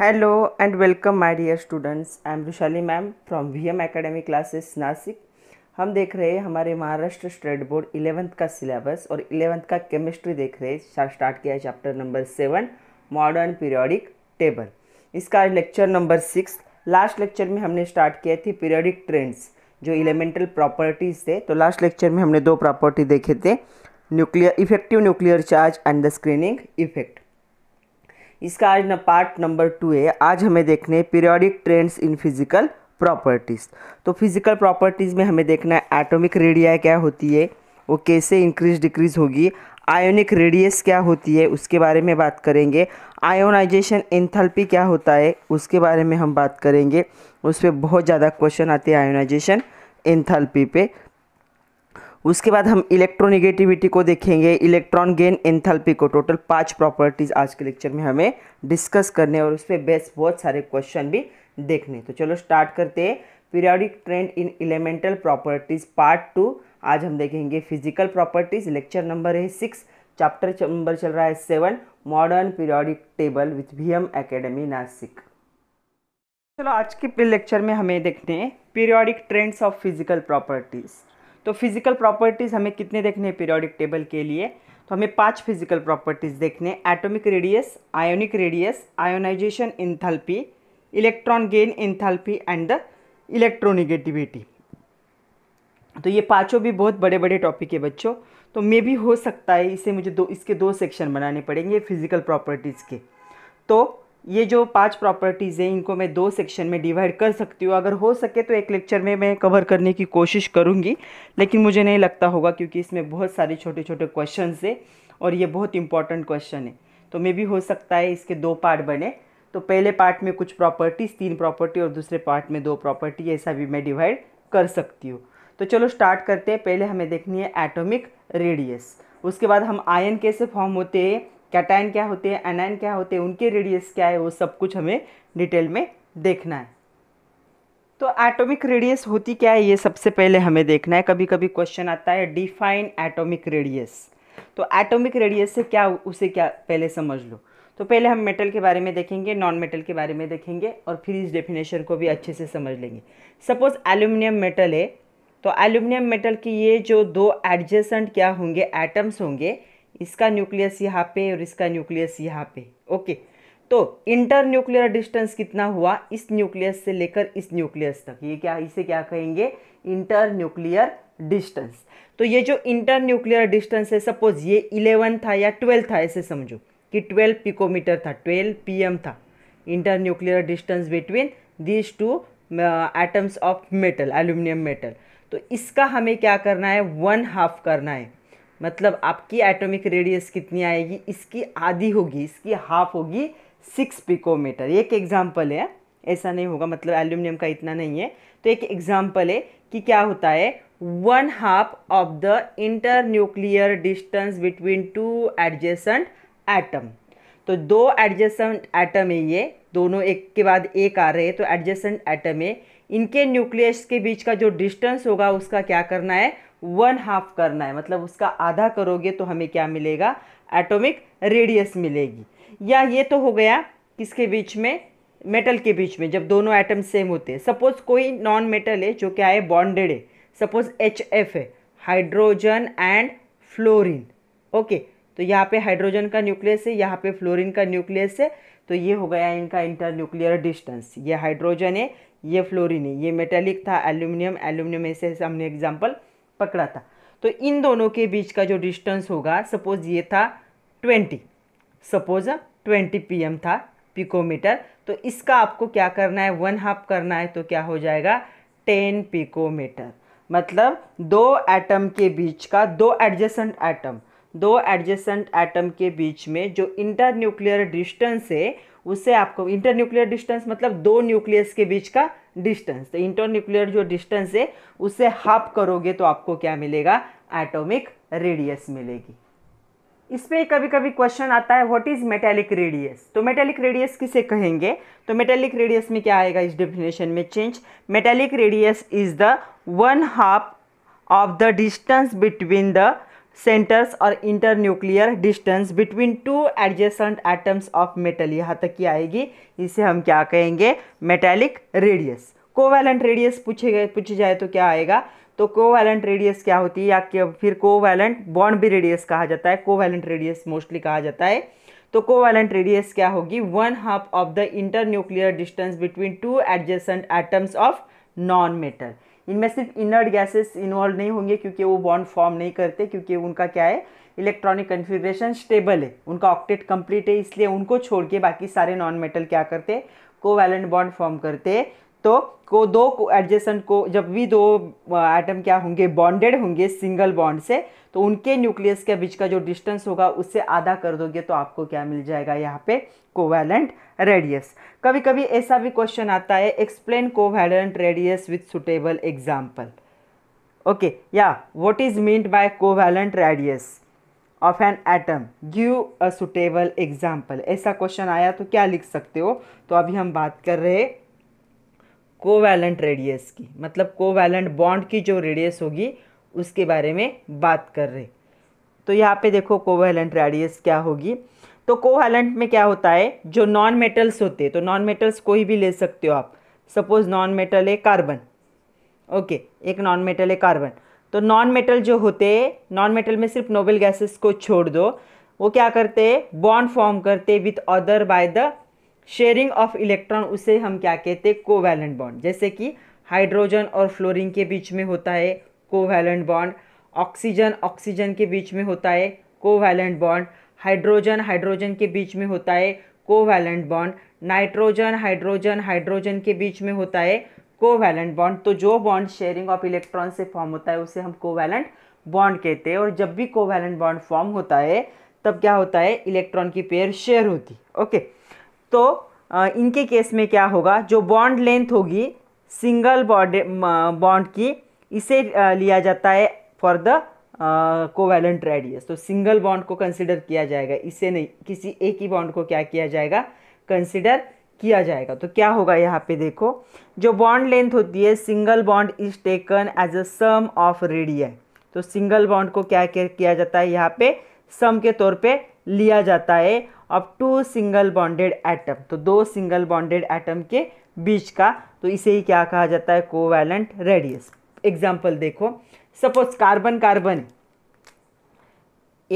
Hello and welcome my dear students I am Rushali ma'am from VM academy classes Nashik हम देख रहे हैं हमारे महाराष्ट्र स्टेट बोर्ड इलेवंथ का सिलेबस और इलेवंथ का केमिस्ट्री देख रहे हैं स्टार्ट किया है chapter number seven modern periodic table इसका lecture number six last lecture में हमने स्टार्ट किया थी पीरियोडिक ट्रेंड्स जो इलेमेंटल प्रॉपर्टीज़ थे तो लास्ट लेक्चर में हमने दो प्रॉपर्टी देखे थे nuclear effective nuclear charge and the screening effect इसका आज न पार्ट नंबर टू है आज हमें देखने periodic trends in physical properties तो फिजिकल प्रॉपर्टीज़ में हमें देखना है एटॉमिक रेडिया क्या होती है वो कैसे इंक्रीज डिक्रीज होगी आयोनिक रेडियस क्या होती है उसके बारे में बात करेंगे आयोनाइजेशन एंथैल्पी क्या होता है उसके बारे में हम बात करेंगे उस पर बहुत ज़्यादा क्वेश्चन आते हैं आयोनाइजेशन एंथैल्पी पे उसके बाद हम इलेक्ट्रोनिगेटिविटी को देखेंगे इलेक्ट्रॉन गेन एंथैल्पी को टोटल पांच प्रॉपर्टीज़ आज के लेक्चर में हमें डिस्कस करने और उस पर बेस बहुत सारे क्वेश्चन भी देखने तो चलो स्टार्ट करते हैं periodic trend in elemental properties part two आज हम देखेंगे फिजिकल प्रॉपर्टीज़ लेक्चर नंबर है सिक्स चैप्टर नंबर चल रहा है seven modern periodic table with V M academy Nashik चलो आज के लेक्चर में हमें देखते हैं periodic trends of physical properties तो फिजिकल प्रॉपर्टीज़ हमें कितने देखने हैं पीरियोडिक टेबल के लिए तो हमें पांच फिजिकल प्रॉपर्टीज़ देखने atomic radius ionic radius ionisation enthalpy electron gain enthalpy and the electronegativity तो ये पांचों भी बहुत बड़े बड़े टॉपिक है बच्चों तो मे भी हो सकता है इसे मुझे दो इसके दो सेक्शन बनाने पड़ेंगे फिजिकल प्रॉपर्टीज़ के तो ये जो पांच प्रॉपर्टीज़ हैं इनको मैं दो सेक्शन में डिवाइड कर सकती हूँ अगर हो सके तो एक लेक्चर में मैं कवर करने की कोशिश करूँगी लेकिन मुझे नहीं लगता होगा क्योंकि इसमें बहुत सारे छोटे छोटे क्वेश्चन है और ये बहुत इंपॉर्टेंट क्वेश्चन है तो मे भी हो सकता है इसके दो पार्ट बने तो पहले पार्ट में कुछ प्रॉपर्टीज़ तीन प्रॉपर्टी और दूसरे पार्ट में दो प्रॉपर्टी ऐसा भी मैं डिवाइड कर सकती हूँ तो चलो स्टार्ट करते हैं पहले हमें देखनी है एटॉमिक रेडियस उसके बाद हम आयन कैसे फॉर्म होते हैं कैटाइन क्या होते हैं एनाइन क्या होते हैं उनके रेडियस क्या है वो सब कुछ हमें डिटेल में देखना है तो एटॉमिक रेडियस होती क्या है ये सबसे पहले हमें देखना है कभी कभी क्वेश्चन आता है डिफाइन एटॉमिक रेडियस तो एटॉमिक रेडियस से क्या उसे क्या पहले समझ लो तो पहले हम मेटल के बारे में देखेंगे नॉन मेटल के बारे में देखेंगे और फिर इस डेफिनेशन को भी अच्छे से समझ लेंगे सपोज एल्यूमिनियम मेटल है तो एल्यूमिनियम मेटल की ये जो दो एडजेसेंट क्या होंगे एटम्स होंगे इसका न्यूक्लियस यहाँ पे और इसका न्यूक्लियस यहाँ पे ओके तो इंटर न्यूक्लियर डिस्टेंस कितना हुआ इस न्यूक्लियस से लेकर इस न्यूक्लियस तक ये क्या इसे क्या कहेंगे इंटर न्यूक्लियर डिस्टेंस तो ये जो इंटर न्यूक्लियर डिस्टेंस है सपोज ये इलेवन था या ट्वेल्व था ऐसे समझो कि ट्वेल्व पिकोमीटर था ट्वेल्व पीएम था inter nuclear distance between these two atoms of metal aluminium metal तो इसका हमें क्या करना है वन हाफ करना है मतलब आपकी एटॉमिक रेडियस कितनी आएगी इसकी आधी होगी इसकी हाफ होगी सिक्स पिकोमीटर एक एग्जाम्पल है ऐसा नहीं होगा मतलब एल्यूमिनियम का इतना नहीं है तो एक एग्जाम्पल है कि क्या होता है one half of the inter nuclear distance between two adjacent atom तो दो एडजेसेंट एटम है ये दोनों एक के बाद एक आ रहे हैं तो एडजेसेंट एटम है इनके न्यूक्लियस के बीच का जो डिस्टेंस होगा उसका क्या करना है वन हाफ करना है मतलब उसका आधा करोगे तो हमें क्या मिलेगा एटॉमिक रेडियस मिलेगी या ये तो हो गया किसके बीच में मेटल के बीच में जब दोनों एटम सेम होते हैं सपोज कोई नॉन मेटल है जो क्या है बॉन्डेड है सपोज एच एफ है हाइड्रोजन एंड फ्लोरिन ओके तो यहाँ पे हाइड्रोजन का न्यूक्लियस है यहाँ पे फ्लोरिन का न्यूक्लियस है तो ये हो गया इनका इंटर न्यूक्लियर डिस्टेंस ये हाइड्रोजन है ये फ्लोरिन है ये मेटेलिक था एल्यूमिनियम एल्यूमिनियम ऐसे हमने एग्जाम्पल पकड़ा था तो इन दोनों के बीच का जो डिस्टेंस होगा सपोज ये था ट्वेंटी सपोज ट्वेंटी पीएम था पिकोमीटर तो इसका आपको क्या करना है वन हाफ करना है तो क्या हो जाएगा टेन पिकोमीटर मतलब दो एटम के बीच का दो एडजेसेंट एटम दो एडजेसेंट एटम के बीच में जो इंटरन्यूक्लियर डिस्टेंस है उसे आपको इंटरन्यूक्लियर डिस्टेंस मतलब दो न्यूक्लियस के बीच का डिस्टेंस तो इंटरन्यूक्लियर जो डिस्टेंस है उसे हाफ करोगे तो आपको क्या मिलेगा एटॉमिक रेडियस मिलेगी इस पर कभी कभी क्वेश्चन आता है व्हाट इज़ मेटेलिक रेडियस तो मेटेलिक रेडियस किसे कहेंगे तो मेटेलिक रेडियस में क्या आएगा इस डेफिनेशन में change metallic radius is the one half of the distance between the centres और inter nuclear distance between two adjacent atoms of metal यहाँ तक की आएगी इसे हम क्या कहेंगे मेटेलिक रेडियस कोवैलेंट रेडियस पूछे गए पूछे जाए तो क्या आएगा तो कोवैलेंट रेडियस क्या होती है या फिर कोवैलेंट बॉन्ड भी रेडियस कहा जाता है कोवैलेंट रेडियस मोस्टली कहा जाता है तो कोवैलेंट रेडियस क्या होगी one half of the inter nuclear distance between two adjacent atoms of non metal इनमें सिर्फ इनर्ट गैसेस इन्वॉल्व नहीं होंगे क्योंकि वो बॉन्ड फॉर्म नहीं करते क्योंकि उनका क्या है इलेक्ट्रॉनिक कन्फिग्रेशन स्टेबल है उनका ऑक्टेट कंप्लीट है इसलिए उनको छोड़ के बाकी सारे नॉन मेटल क्या करते कोवैलेंट बॉन्ड फॉर्म करते तो को दो को एडजेसेंट को जब भी दो एटम क्या होंगे बॉन्डेड होंगे सिंगल बॉन्ड से तो उनके न्यूक्लियस के बीच का जो डिस्टेंस होगा उससे आधा कर दोगे तो आपको क्या मिल जाएगा यहाँ पे कोवैलेंट रेडियस कभी कभी ऐसा भी क्वेश्चन आता है explain covalent radius with suitable example okay या what is meant by covalent radius of an atom give a suitable example ऐसा क्वेश्चन आया तो क्या लिख सकते हो तो अभी हम बात कर रहे कोवैलेंट रेडियस की मतलब कोवैलेंट बॉन्ड की जो रेडियस होगी उसके बारे में बात कर रहे तो यहाँ पे देखो कोवैलेंट रेडियस क्या होगी तो कोवैलेंट में क्या होता है जो नॉन मेटल्स होते हैं तो नॉन मेटल्स कोई भी ले सकते हो आप सपोज नॉन मेटल है कार्बन ओके एक नॉन मेटल है कार्बन तो नॉन मेटल जो होते हैं नॉन मेटल में सिर्फ नोबल गैसेस को छोड़ दो वो क्या करते हैं बॉन्ड फॉर्म करते with other by the sharing of electron उसे हम क्या कहते हैं कोवैलेंट बॉन्ड जैसे कि हाइड्रोजन और फ्लोरिन के बीच में होता है कोवैलेंट बॉन्ड ऑक्सीजन ऑक्सीजन के बीच में होता है कोवैलेंट बॉन्ड हाइड्रोजन हाइड्रोजन के बीच में होता है covalent bond nitrogen hydrogen hydrogen के बीच में होता है कोवैलेंट बॉन्ड तो जो बॉन्ड शेयरिंग ऑफ इलेक्ट्रॉन से फॉर्म होता है उसे हम कोवैलेंट बॉन्ड कहते हैं और जब भी कोवैलेंट बॉन्ड फॉर्म होता है तब क्या होता है इलेक्ट्रॉन की पेयर शेयर होती है ओके okay. तो इनके केस में क्या होगा जो बॉन्ड लेंथ होगी सिंगल बॉन्ड बॉन्ड की इसे लिया जाता है फॉर द कोवैलेंट रेडियस तो सिंगल बॉन्ड को कंसिडर किया जाएगा इसे नहीं किसी एक ही बॉन्ड को क्या किया जाएगा कंसिडर किया जाएगा तो क्या होगा यहाँ पे देखो जो बॉन्ड लेंथ होती है single bond is taken as a sum of radii तो सिंगल बॉन्ड को क्या किया जाता है यहाँ पे सम के तौर पे लिया जाता है of two single bonded atom तो दो सिंगल बॉन्डेड एटम के बीच का तो इसे ही क्या कहा जाता है कोवैलेंट रेडियस एग्जाम्पल देखो सपोज कार्बन कार्बन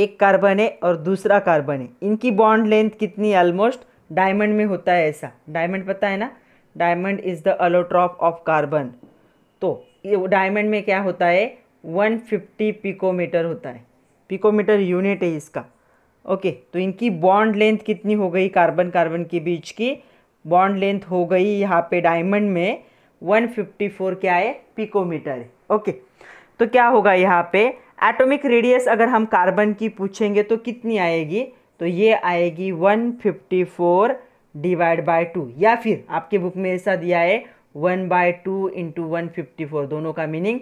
एक कार्बन है और दूसरा कार्बन है इनकी बॉन्ड लेंथ कितनी ऑलमोस्ट डायमंड में होता है ऐसा डायमंड पता है ना diamond is the allotrope of carbon तो डायमंड में क्या होता है 150 पिकोमीटर होता है पिकोमीटर यूनिट है इसका ओके तो इनकी बॉन्ड लेंथ कितनी हो गई कार्बन कार्बन के बीच की बॉन्ड लेंथ हो गई यहाँ पे डायमंड में 154 क्या है पिकोमीटर ओके तो क्या होगा यहाँ पे एटॉमिक रेडियस अगर हम कार्बन की पूछेंगे तो कितनी आएगी तो ये आएगी 154 डिवाइड बाय टू या फिर आपके बुक में ऐसा दिया है one by two into one fifty four दोनों का मीनिंग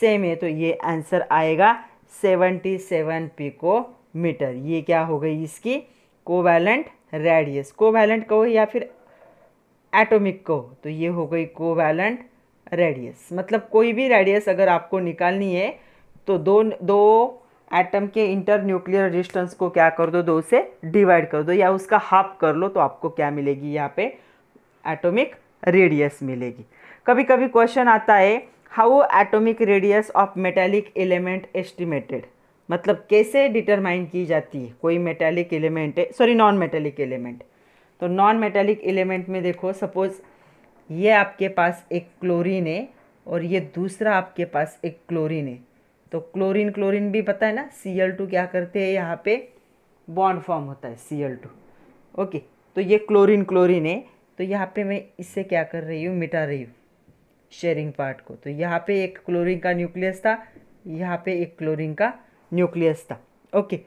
सेम है तो ये आंसर आएगा सेवेंटी सेवन पिको मीटर ये क्या हो गई इसकी कोवैलेंट रेडियस कोवैलेंट कहो या फिर एटॉमिक कहो तो ये हो गई कोवैलेंट रेडियस मतलब कोई भी रेडियस अगर आपको निकालनी है तो दो दो एटम के इंटर न्यूक्लियर डिस्टेंस को क्या कर दो दो से डिवाइड कर दो या उसका हाफ कर लो तो आपको क्या मिलेगी यहाँ पे एटॉमिक रेडियस मिलेगी कभी कभी क्वेश्चन आता है how atomic radius of metallic element estimated मतलब कैसे डिटरमाइन की जाती है कोई मेटेलिक एलिमेंट है सॉरी नॉन मेटेलिक एलिमेंट तो नॉन मेटेलिक एलिमेंट में देखो सपोज़ ये आपके पास एक क्लोरीन है और ये दूसरा आपके पास एक क्लोरीन है तो क्लोरीन क्लोरीन भी पता है ना सी एल टू क्या करते हैं यहाँ पे बॉन्ड फॉर्म होता है सी एल टू ओके तो ये क्लोरीन क्लोरीन है तो यहाँ पे मैं इससे क्या कर रही हूँ मिटा रही हूँ शेयरिंग पार्ट को तो यहाँ पे एक क्लोरीन का न्यूक्लियस था यहाँ पे एक क्लोरीन का न्यूक्लियस था ओके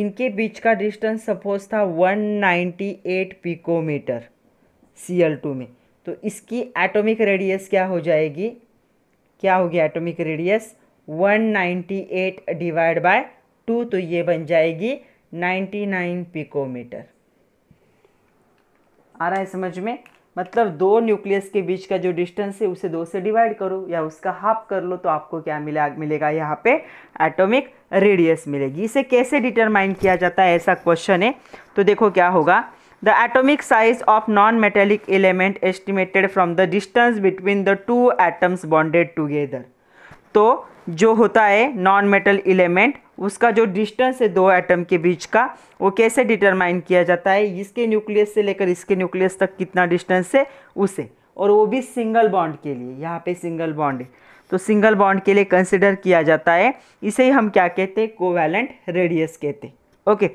इनके बीच का डिस्टेंस सपोज था 198 पिकोमीटर सी एल टू में तो इसकी एटॉमिक रेडियस क्या हो जाएगी क्या होगी एटॉमिक रेडियस 198 डिवाइड बाय 2 तो ये बन जाएगी 99 पिकोमीटर आ रहा है समझ में मतलब दो न्यूक्लियस के बीच का जो डिस्टेंस है उसे दो से डिवाइड करो या उसका हाफ कर लो तो आपको क्या मिला मिलेगा यहाँ पे एटॉमिक रेडियस मिलेगी इसे कैसे डिटरमाइन किया जाता है ऐसा क्वेश्चन है तो देखो क्या होगा the atomic size of non metallic element estimated from the distance between the two atoms bonded together तो जो होता है नॉन मेटल एलिमेंट उसका जो डिस्टेंस है दो एटम के बीच का वो कैसे डिटरमाइन किया जाता है इसके न्यूक्लियस से लेकर इसके न्यूक्लियस तक कितना डिस्टेंस है उसे और वो भी सिंगल बॉन्ड के लिए यहाँ पे सिंगल बॉन्ड है तो सिंगल बॉन्ड के लिए कंसिडर किया जाता है इसे हम क्या कहते हैं कोवैलेंट रेडियस कहते हैं ओके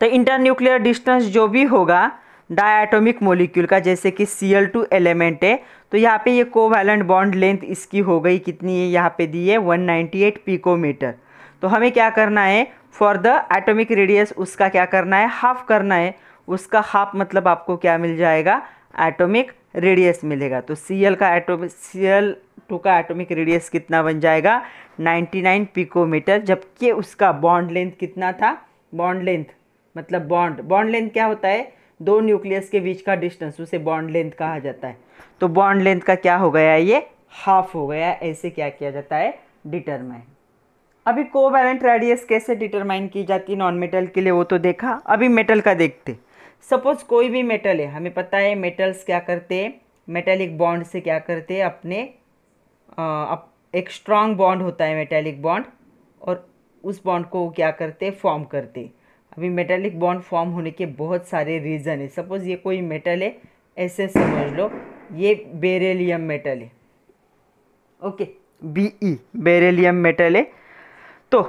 तो इंटरन्यूक्लियर डिस्टेंस जो भी होगा डायाटोमिक मोलिक्यूल का जैसे कि सी एल टू एलिमेंट है तो यहाँ पे ये कोवैलेंट बॉन्ड लेंथ इसकी हो गई कितनी है यहाँ पे दी है 198 पिकोमीटर तो हमें क्या करना है फॉर द एटॉमिक रेडियस उसका क्या करना है हाफ करना है उसका हाफ मतलब आपको क्या मिल जाएगा एटॉमिक रेडियस मिलेगा तो सी एल का एटोम सी एल टू का एटॉमिक रेडियस कितना बन जाएगा 99 पिकोमीटर जबकि उसका बॉन्ड लेंथ कितना था बॉन्ड लेंथ मतलब बॉन्ड बॉन्ड लेंथ क्या होता है दो न्यूक्लियस के बीच का डिस्टेंस उसे बॉन्ड लेंथ कहा जाता है तो बॉन्ड लेंथ का क्या हो गया ये हाफ हो गया ऐसे क्या किया जाता है डिटरमाइन अभी कोवेलेंट रेडियस कैसे डिटरमाइन की जाती है नॉन मेटल के लिए वो तो देखा अभी मेटल का देखते सपोज कोई भी मेटल है हमें पता है मेटल्स क्या करते हैं मेटेलिक बॉन्ड से क्या करते अपने आ, अप, एक स्ट्रांग बॉन्ड होता है मेटेलिक बॉन्ड और उस बॉन्ड को क्या करते फॉर्म करते अभी मेटेलिक बॉन्ड फॉर्म होने के बहुत सारे रीज़न है सपोज़ ये कोई मेटल है ऐसे समझ लो ये बेरेलियम मेटल है okay B E beryllium metal है तो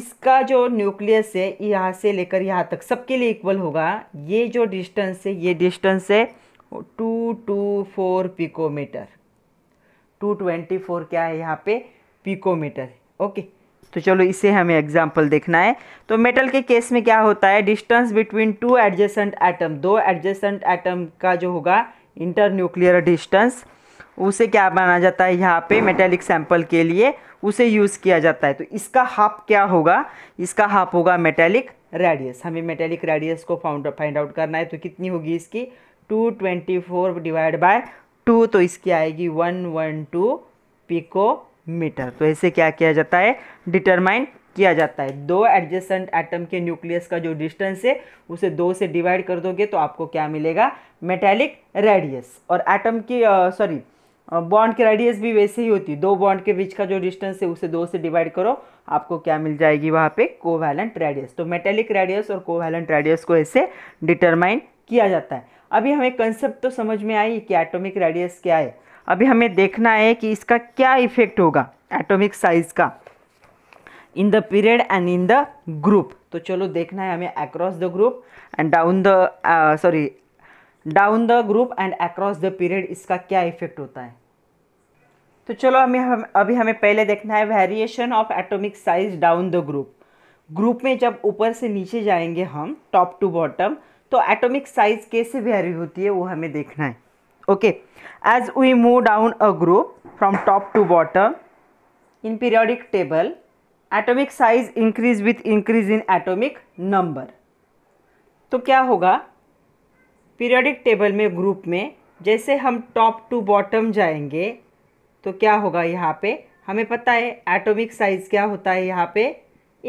इसका जो न्यूक्लियस है यहाँ से लेकर यहाँ तक सबके लिए इक्वल होगा ये जो डिस्टेंस है ये डिस्टेंस है two two four picometre two twenty four क्या है यहाँ पे पिकोमीटर ओके तो चलो इसे हमें एग्जाम्पल देखना है तो मेटल के केस में क्या होता है distance between two adjacent atom दो एडजेसेंट एटम का जो होगा इंटर न्यूक्लियर डिस्टेंस उसे क्या माना जाता है यहाँ पे मेटेलिक सैंपल के लिए उसे यूज़ किया जाता है तो इसका हाफ क्या होगा इसका हाफ होगा मेटेलिक रेडियस हमें मेटेलिक रेडियस को फाउंड फाइंड आउट करना है तो कितनी होगी इसकी two twenty four divide by two तो इसकी आएगी one one two picometre तो ऐसे क्या किया जाता है डिटरमाइन किया जाता है दो एडजेसेंट एटम के न्यूक्लियस का जो डिस्टेंस है उसे दो से डिवाइड कर दोगे तो आपको क्या मिलेगा मेटेलिक रेडियस और एटम की सॉरी बॉन्ड की रेडियस भी वैसे ही होती है दो बॉन्ड के बीच का जो डिस्टेंस है उसे दो से डिवाइड करो आपको क्या मिल जाएगी वहाँ पे कोवैलेंट रेडियस तो मेटेलिक रेडियस और कोवैलेंट रेडियस को ऐसे डिटरमाइन किया जाता है अभी हमें कंसेप्ट तो समझ में आई कि एटॉमिक रेडियस क्या है अभी हमें देखना है कि इसका क्या इफेक्ट होगा एटॉमिक साइज़ का in the period and in the group तो चलो देखना है हमें across the group and down the sorry down the group and across the period इसका क्या इफेक्ट होता है तो चलो हमें हम अभी हमें पहले देखना है variation of atomic size down the group group में जब ऊपर से नीचे जाएंगे हम टॉप टू बॉटम तो एटॉमिक साइज कैसे वेरी होती है वो हमें देखना है okay as we move down a group from top to bottom in periodic table atomic size increase with increase in atomic number तो क्या होगा पीरियोडिक टेबल में ग्रुप में जैसे हम टॉप टू बॉटम जाएंगे तो क्या होगा यहाँ पे हमें पता है एटॉमिक साइज़ क्या होता है यहाँ पे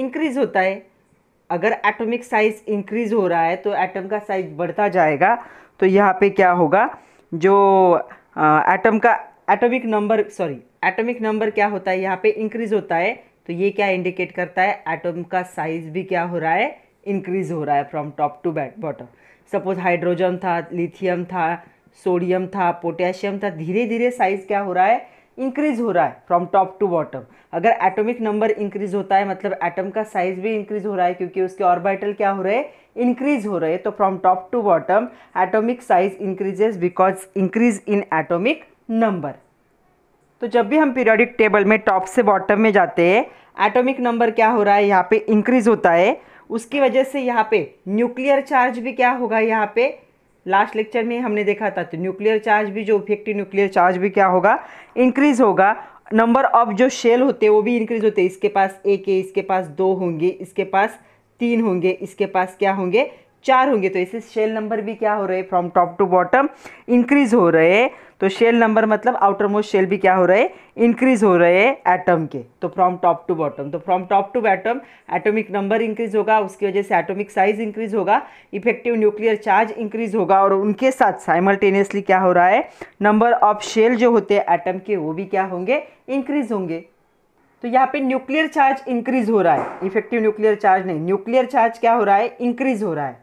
इंक्रीज़ होता है अगर एटॉमिक साइज़ इंक्रीज़ हो रहा है तो एटम का साइज़ बढ़ता जाएगा तो यहाँ पे क्या होगा जो एटम का atomic number sorry atomic number क्या होता है यहाँ पे इंक्रीज़ होता है तो ये क्या इंडिकेट करता है एटम का साइज भी क्या हो रहा है इंक्रीज हो रहा है from top to bat bottom suppose hydrogen था लिथियम था सोडियम था पोटेशियम था धीरे धीरे साइज क्या हो रहा है इंक्रीज हो रहा है फ्रॉम टॉप टू बॉटम अगर एटॉमिक नंबर इंक्रीज होता है मतलब एटम का साइज भी इंक्रीज हो रहा है क्योंकि उसके ऑर्बिटल क्या हो रहे हैं इंक्रीज हो रहे तो from top to bottom atomic size increases because increase in atomic number तो जब भी हम पीरियोडिक टेबल में टॉप से बॉटम में जाते हैं एटॉमिक नंबर क्या हो रहा है यहाँ पे इंक्रीज होता है उसकी वजह से यहाँ पे न्यूक्लियर चार्ज भी क्या होगा यहाँ पे लास्ट लेक्चर में हमने देखा था तो न्यूक्लियर चार्ज भी जो इफेक्टिव न्यूक्लियर चार्ज भी क्या होगा इंक्रीज होगा नंबर ऑफ जो शेल होते हैं वो भी इंक्रीज होते हैं इसके पास एक है इसके पास दो होंगे इसके पास तीन होंगे इसके पास क्या होंगे चार होंगे तो ऐसे शेल नंबर भी क्या हो रहे हैं from top to bottom increase हो रहे हैं तो शेल नंबर मतलब आउटर मोस्ट शेल भी क्या हो रहे इंक्रीज हो रहे हैं एटम के तो फ्रॉम टॉप टू बॉटम तो from top to bottom atomic number increase होगा उसकी वजह से एटॉमिक साइज इंक्रीज होगा इफेक्टिव न्यूक्लियर चार्ज इंक्रीज होगा और उनके साथ साइमल्टेनियसली क्या हो रहा है नंबर ऑफ शेल जो होते हैं एटम के वो भी क्या होंगे इंक्रीज होंगे तो यहाँ पे न्यूक्लियर चार्ज इंक्रीज हो रहा है इफेक्टिव न्यूक्लियर चार्ज नहीं न्यूक्लियर चार्ज क्या हो रहा है इंक्रीज हो रहा है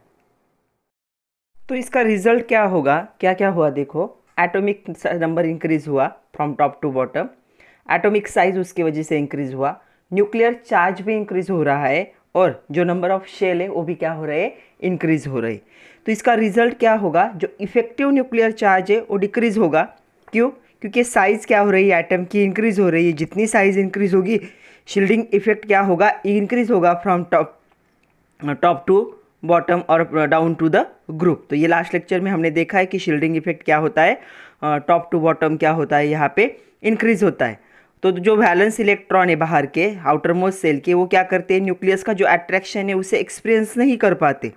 तो इसका रिजल्ट क्या होगा क्या क्या हुआ देखो एटॉमिक नंबर इंक्रीज हुआ from top to bottom atomic size उसकी वजह से इंक्रीज हुआ न्यूक्लियर चार्ज भी इंक्रीज हो रहा है और जो नंबर ऑफ शेल है वो भी क्या हो रहे है इंक्रीज हो रहे तो इसका रिजल्ट क्या होगा जो इफेक्टिव न्यूक्लियर चार्ज है वो डिक्रीज होगा क्यों क्योंकि साइज़ क्या हो रही है एटम की इंक्रीज़ हो रही है जितनी साइज़ इंक्रीज़ होगी शील्डिंग इफेक्ट क्या होगा इंक्रीज़ होगा from top top to bottom और डाउन टू द ग्रुप तो ये लास्ट लेक्चर में हमने देखा है कि शिल्डिंग इफेक्ट क्या होता है टॉप टू बॉटम क्या होता है यहाँ पे इंक्रीज होता है तो जो वैलेंस इलेक्ट्रॉन है बाहर के आउटर मोस्ट सेल के वो क्या करते हैं न्यूक्लियस का जो अट्रैक्शन है उसे एक्सपीरियंस नहीं कर पाते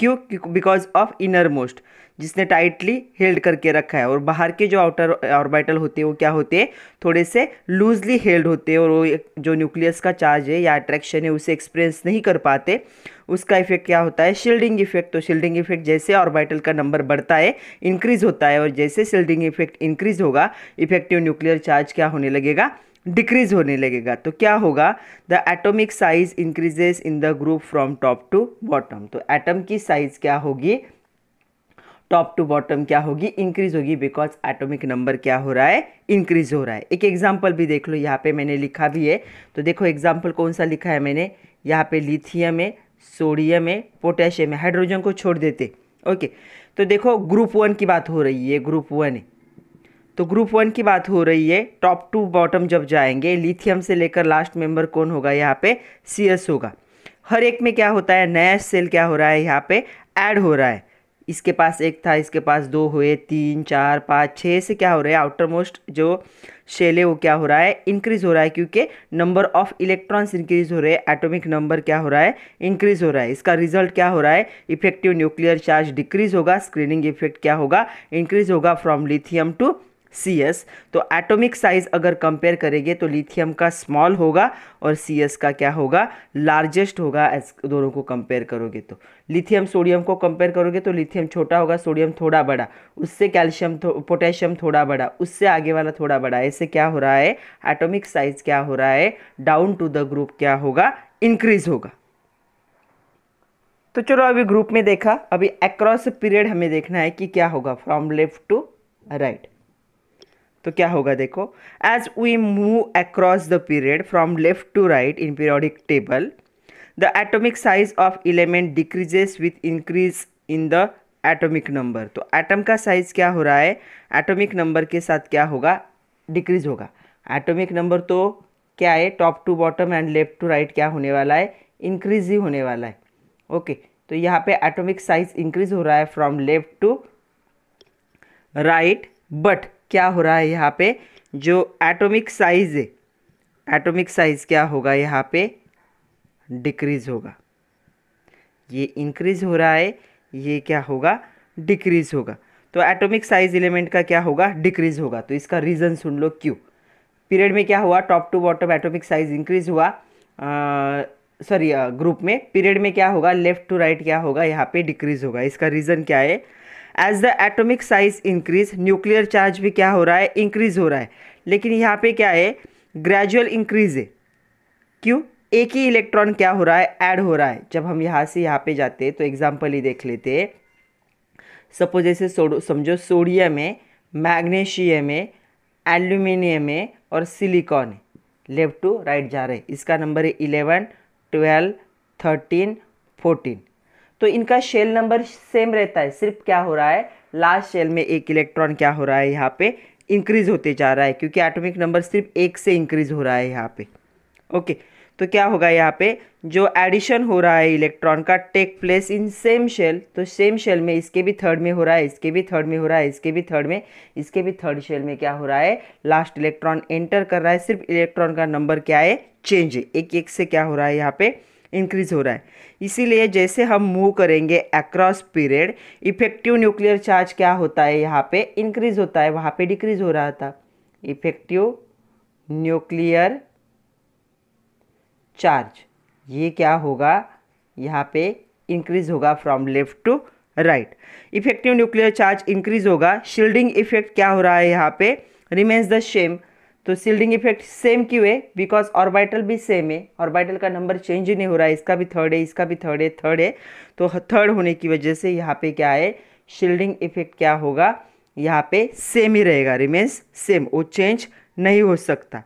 क्यों बिकॉज ऑफ इनर मोस्ट जिसने टाइटली हेल्ड करके रखा है और बाहर के जो आउटर ऑर्बिटल होते हैं वो क्या होते हैं थोड़े से लूजली हेल्ड होते हैं और वो जो न्यूक्लियस का चार्ज है या अट्रैक्शन है उसे एक्सपीरियंस नहीं कर पाते उसका इफेक्ट क्या होता है शील्डिंग इफेक्ट तो शील्डिंग इफेक्ट जैसे ऑर्बिटल का नंबर बढ़ता है इंक्रीज होता है और जैसे शील्डिंग इफेक्ट इंक्रीज होगा इफेक्टिव न्यूक्लियर चार्ज क्या होने लगेगा डिक्रीज होने लगेगा तो क्या होगा the atomic size increases in the group from top to bottom तो एटम की साइज क्या होगी टॉप टू बॉटम क्या होगी इंक्रीज होगी बिकॉज एटॉमिक नंबर क्या हो रहा है इंक्रीज हो रहा है एक एग्जाम्पल भी देख लो यहाँ पे मैंने लिखा भी है तो देखो एग्जाम्पल कौन सा लिखा है मैंने यहाँ पे लिथियम है सोडियम है पोटेशियम है हाइड्रोजन को छोड़ देते ओके तो देखो ग्रुप वन की बात हो रही है ग्रुप वन है तो ग्रुप वन की बात हो रही है टॉप टू बॉटम जब जाएंगे लिथियम से लेकर लास्ट मेंबर कौन होगा यहाँ पे सी होगा हर एक में क्या होता है नया सेल क्या हो रहा है यहाँ पे ऐड हो रहा है इसके पास एक था इसके पास दो हुए तीन चार पाँच छः से क्या हो रहा है आउटर मोस्ट जो शेल है वो क्या हो रहा है इंक्रीज़ हो रहा है क्योंकि नंबर ऑफ इलेक्ट्रॉन्स इंक्रीज़ हो रहे हैं एटॉमिक नंबर क्या हो रहा है इंक्रीज़ हो रहा है इसका रिजल्ट क्या हो रहा है इफेक्टिव न्यूक्लियर चार्ज डिक्रीज़ होगा स्क्रीनिंग इफेक्ट क्या होगा इंक्रीज़ होगा from lithium to C S तो एटॉमिक साइज़ अगर कंपेयर करेंगे तो लिथियम का स्मॉल होगा और सी एस का क्या होगा लार्जेस्ट होगा एस दोनों को कंपेयर करोगे तो लिथियम सोडियम को कंपेयर करोगे तो लिथियम छोटा होगा सोडियम थोड़ा बड़ा उससे कैल्शियम पोटेशियम थोड़ा बड़ा उससे आगे वाला थोड़ा बड़ा ऐसे क्या हो रहा है एटोमिक साइज़ क्या हो रहा है डाउन टू द ग्रुप क्या होगा इंक्रीज़ होगा तो चलो अभी ग्रुप में देखा अभी अक्रॉस पीरियड हमें देखना है कि क्या होगा फ्रॉम लेफ्ट टू राइट तो क्या होगा देखो as we move across the period from left to right in periodic table the atomic size of element decreases with increase in the atomic number तो एटम का साइज क्या हो रहा है एटॉमिक नंबर के साथ क्या होगा डिक्रीज होगा एटॉमिक नंबर तो क्या है top to bottom and left to right क्या होने वाला है इंक्रीज ही होने वाला है ओके okay, तो यहाँ पे एटॉमिक साइज इंक्रीज हो रहा है from left to right but क्या हो रहा है यहाँ पे जो एटॉमिक साइज़ है एटॉमिक साइज़ क्या होगा यहाँ पे डिक्रीज़ होगा ये इंक्रीज़ हो रहा है ये क्या होगा डिक्रीज़ होगा तो एटॉमिक साइज़ एलिमेंट का क्या होगा डिक्रीज़ होगा तो इसका रीज़न सुन लो क्यों पीरियड में क्या हुआ top to bottom atomic size increase हुआ सॉरी ग्रुप में पीरियड में क्या होगा लेफ़्ट टू राइट क्या होगा यहाँ पे डिक्रीज़ होगा इसका रीज़न क्या है as the atomic size increase nuclear charge भी क्या हो रहा है इंक्रीज हो रहा है लेकिन यहाँ पे क्या है ग्रेजुअल इंक्रीज है क्यों एक ही इलेक्ट्रॉन क्या हो रहा है ऐड हो रहा है जब हम यहाँ से यहाँ पे जाते तो एग्जाम्पल ही देख लेते सपोज सोडो समझो सोडियम है मैग्नेशियम है एल्यूमिनियम है और सिलिकॉन है लेफ्ट टू राइट जा रहे इसका नंबर है इलेवन ट्वेल्व थर्टीन फोर्टीन तो इनका शेल नंबर सेम रहता है सिर्फ क्या हो रहा है लास्ट शेल में एक इलेक्ट्रॉन क्या हो रहा है यहाँ पे इंक्रीज होते जा रहा है क्योंकि एटॉमिक नंबर सिर्फ एक से इंक्रीज हो रहा है यहाँ पे ओके तो क्या होगा यहाँ पे जो एडिशन हो रहा है इलेक्ट्रॉन का take place in same shell तो सेम शेल में इसके भी थर्ड में हो रहा है इसके भी थर्ड में हो रहा है इसके भी थर्ड में इसके भी थर्ड शेल में क्या हो रहा है लास्ट इलेक्ट्रॉन एंटर कर रहा है सिर्फ इलेक्ट्रॉन का नंबर क्या है चेंज एक एक से क्या हो रहा है यहाँ पे इंक्रीज़ हो रहा है इसीलिए जैसे हम मूव करेंगे across period effective nuclear charge क्या होता है यहाँ पे इंक्रीज़ होता है वहाँ पे डिक्रीज़ हो रहा था इफेक्टिव न्यूक्लियर चार्ज ये क्या होगा यहाँ पे इंक्रीज होगा from left to right effective nuclear charge increase होगा शील्डिंग इफेक्ट क्या हो रहा है यहाँ पे रिमेन्स द सेम तो सील्डिंग इफेक्ट सेम क्यों है बिकॉज ऑर्बिटल भी सेम है ऑर्बिटल का नंबर चेंज ही नहीं हो रहा है इसका भी थर्ड है इसका भी थर्ड है थर्ड है तो थर्ड होने की वजह से यहाँ पे क्या है शील्डिंग इफेक्ट क्या होगा यहाँ पे सेम ही रहेगा रिमेन्स सेम वो चेंज नहीं हो सकता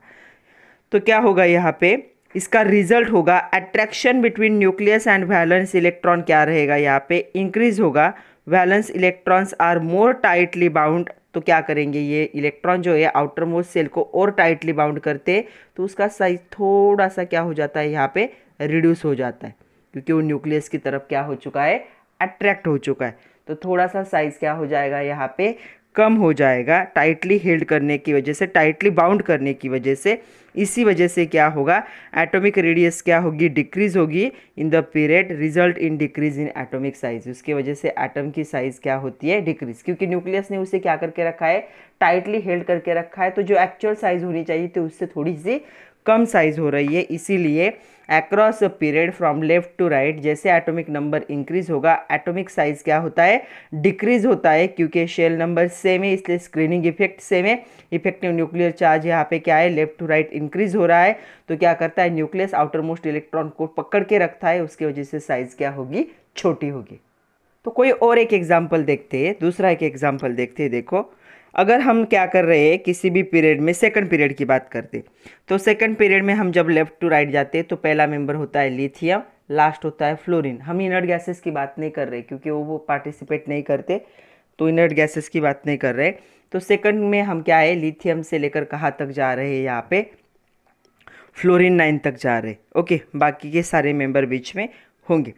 तो क्या होगा यहाँ पे इसका रिजल्ट होगा attraction between nucleus and valence electron क्या रहेगा यहाँ पे इंक्रीज होगा valence electrons are more tightly bound तो क्या करेंगे ये इलेक्ट्रॉन जो है आउटर मोस्ट सेल को और टाइटली बाउंड करते तो उसका साइज थोड़ा सा क्या हो जाता है यहाँ पे रिड्यूस हो जाता है क्योंकि वो न्यूक्लियस की तरफ क्या हो चुका है अट्रैक्ट हो चुका है तो थोड़ा सा साइज़ क्या हो जाएगा यहाँ पे कम हो जाएगा टाइटली हेल्ड करने की वजह से टाइटली बाउंड करने की वजह से इसी वजह से क्या होगा एटॉमिक रेडियस क्या होगी डिक्रीज होगी in the period result in decrease in atomic size उसकी वजह से एटम की साइज क्या होती है डिक्रीज क्योंकि न्यूक्लियस ने उसे क्या करके रखा है टाइटली हेल्ड करके रखा है तो जो एक्चुअल साइज होनी चाहिए थी तो उससे थोड़ी सी कम साइज हो रही है इसीलिए across a period from left to जैसे एटॉमिक नंबर इंक्रीज होगा एटॉमिक साइज क्या होता है डिक्रीज होता है क्योंकि शेल नंबर सेम है इसलिए स्क्रीनिंग इफेक्ट सेम है इफेक्टिव न्यूक्लियर चार्ज यहाँ पे क्या है लेफ्ट टू राइट इंक्रीज हो रहा है तो क्या करता है न्यूक्लियस आउटर मोस्ट इलेक्ट्रॉन को पकड़ के रखता है उसकी वजह से साइज क्या होगी छोटी होगी तो कोई और एक एग्जाम्पल देखते हैं दूसरा एक एग्जाम्पल देखते हैं देखो अगर हम क्या कर रहे हैं किसी भी पीरियड में सेकंड पीरियड की बात करते तो सेकंड पीरियड में हम जब लेफ्ट टू राइट जाते तो पहला मेंबर होता है लिथियम लास्ट होता है फ्लोरीन हम इनर्ट गैसेस की बात नहीं कर रहे क्योंकि वो वो पार्टिसिपेट नहीं करते तो इनर्ट गैसेस की बात नहीं कर रहे तो सेकंड में हम क्या है लिथियम से लेकर कहाँ तक जा रहे हैं यहाँ पे फ्लोरिन नाइन तक जा रहे ओके बाकी के सारे मेंबर बीच में होंगे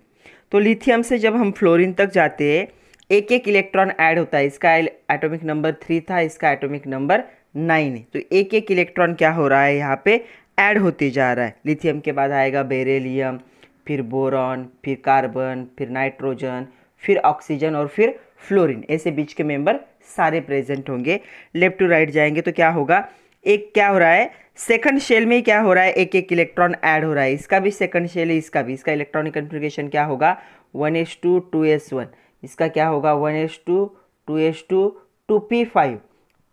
तो लिथियम से जब हम फ्लोरिन तक जाते हैं एक एक इलेक्ट्रॉन ऐड होता है इसका एटॉमिक नंबर थ्री था इसका एटॉमिक नंबर नाइन है तो एक एक इलेक्ट्रॉन क्या हो रहा है यहाँ पे ऐड होते जा रहा है लिथियम के बाद आएगा बेरेलियम फिर बोरॉन फिर कार्बन फिर नाइट्रोजन फिर ऑक्सीजन और फिर फ्लोरिन ऐसे बीच के मेंबर सारे प्रेजेंट होंगे लेफ्ट टू राइट जाएंगे तो क्या होगा एक क्या हो रहा है सेकंड शेल में क्या हो रहा है एक एक इलेक्ट्रॉन ऐड हो रहा है इसका भी सेकंड शेल है इसका भी इसका इलेक्ट्रॉनिक कंफ्यूगेशन क्या होगा one s two two s one इसका क्या होगा one s two two s two two p five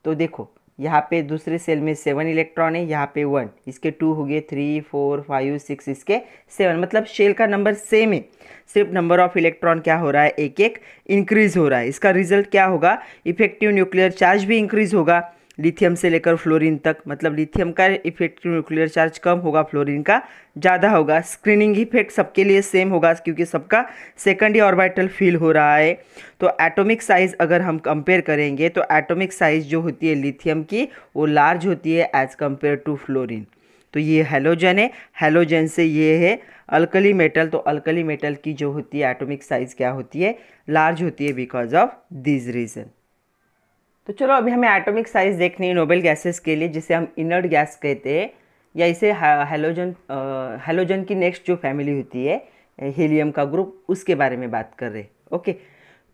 तो देखो यहाँ पे दूसरे सेल में सेवन इलेक्ट्रॉन है यहाँ पे वन इसके टू हो गए थ्री फोर फाइव सिक्स इसके सेवन मतलब सेल का नंबर सेम है सिर्फ नंबर ऑफ इलेक्ट्रॉन क्या हो रहा है एक एक इंक्रीज हो रहा है इसका रिजल्ट क्या होगा इफेक्टिव न्यूक्लियर चार्ज भी इंक्रीज होगा लिथियम से लेकर फ्लोरीन तक मतलब लिथियम का इफेक्टिव न्यूक्लियर चार्ज कम होगा फ्लोरीन का ज़्यादा होगा स्क्रीनिंग इफेक्ट सबके लिए सेम होगा क्योंकि सबका सेकेंड ऑर्बिटल फील हो रहा है तो एटॉमिक साइज़ अगर हम कंपेयर करेंगे तो एटॉमिक साइज़ जो होती है लिथियम की वो लार्ज होती है एज़ कम्पेयर टू फ्लोरिन तो ये हेलोजन है हेलोजन से ये है अल्कली मेटल तो अल्कली मेटल की जो होती है एटोमिक साइज़ क्या होती है लार्ज होती है बिकॉज ऑफ दिस रीज़न तो चलो अभी हमें एटॉमिक साइज देखनी है नोबेल गैसेस के लिए जिसे हम इनर्ड गैस कहते हैं या इसे हेलोजन हेलोजन की नेक्स्ट जो फैमिली होती है हीलियम का ग्रुप उसके बारे में बात कर रहे हैं ओके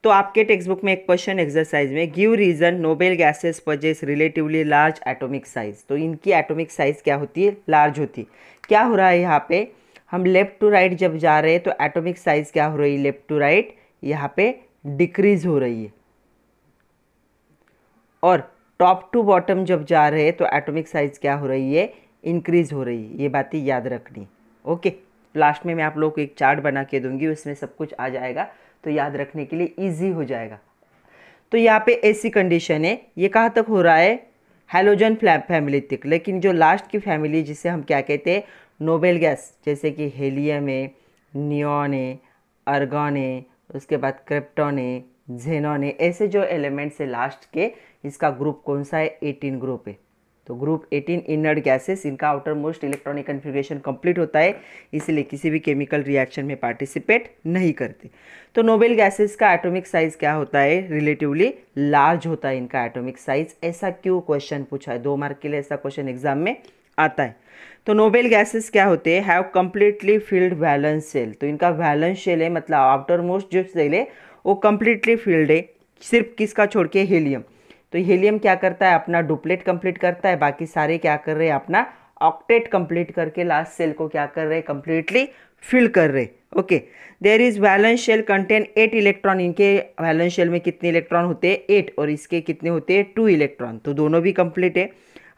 तो आपके टेक्स्ट बुक में एक क्वेश्चन एक्सरसाइज में give reason noble gases possess relatively large atomic size तो इनकी एटॉमिक साइज क्या होती है लार्ज होती है क्या हो रहा है यहाँ पे हम लेफ़्ट टू राइट जब जा रहे हैं तो एटॉमिक साइज क्या हो रही है लेफ़्ट टू राइट यहाँ पे डिक्रीज हो रही है और टॉप टू बॉटम जब जा रहे हैं तो एटॉमिक साइज़ क्या हो रही है इंक्रीज़ हो रही है ये बातें याद रखनी ओके लास्ट में मैं आप लोग को एक चार्ट बना के दूंगी उसमें सब कुछ आ जाएगा तो याद रखने के लिए ईजी हो जाएगा तो यहाँ पे ऐसी कंडीशन है ये कहाँ तक हो रहा है हेलोजन फैमिली तक लेकिन जो लास्ट की फैमिली जिसे हम क्या कहते हैं नोबेल गैस जैसे कि हेलियम है नियॉन है अर्गॉन है उसके बाद क्रिप्टॉन है जेनॉन है ऐसे जो एलिमेंट्स है लास्ट के इसका ग्रुप कौन सा है एटीन ग्रुप है तो ग्रुप 18 इनर्ड गैसेस इनका outermost electronic configuration complete होता है इसलिए किसी भी केमिकल रिएक्शन में पार्टिसिपेट नहीं करते तो नोबेल गैसेस का एटॉमिक साइज क्या होता है रिलेटिवली लार्ज होता है इनका एटॉमिक साइज ऐसा क्यों क्वेश्चन पूछा है दो मार्क के लिए ऐसा क्वेश्चन एग्जाम में आता है तो नोबेल गैसेस क्या होते हैं have completely filled valence shell तो इनका वैलेंस सेल है मतलब आउटर मोस्ट जो सेल है वो कम्प्लीटली फिल्ड है सिर्फ किसका छोड़ के हीलियम तो हीलियम क्या करता है अपना डुप्लेट कंप्लीट करता है बाकी सारे क्या कर रहे हैं अपना ऑक्टेट कंप्लीट करके लास्ट सेल को क्या कर रहे हैं कंप्लीटली फिल कर रहे okay there is valence shell contain eight electron इनके वैलेंस शेल में कितने इलेक्ट्रॉन होते हैं एट और इसके कितने होते हैं टू इलेक्ट्रॉन तो दोनों भी कंप्लीट है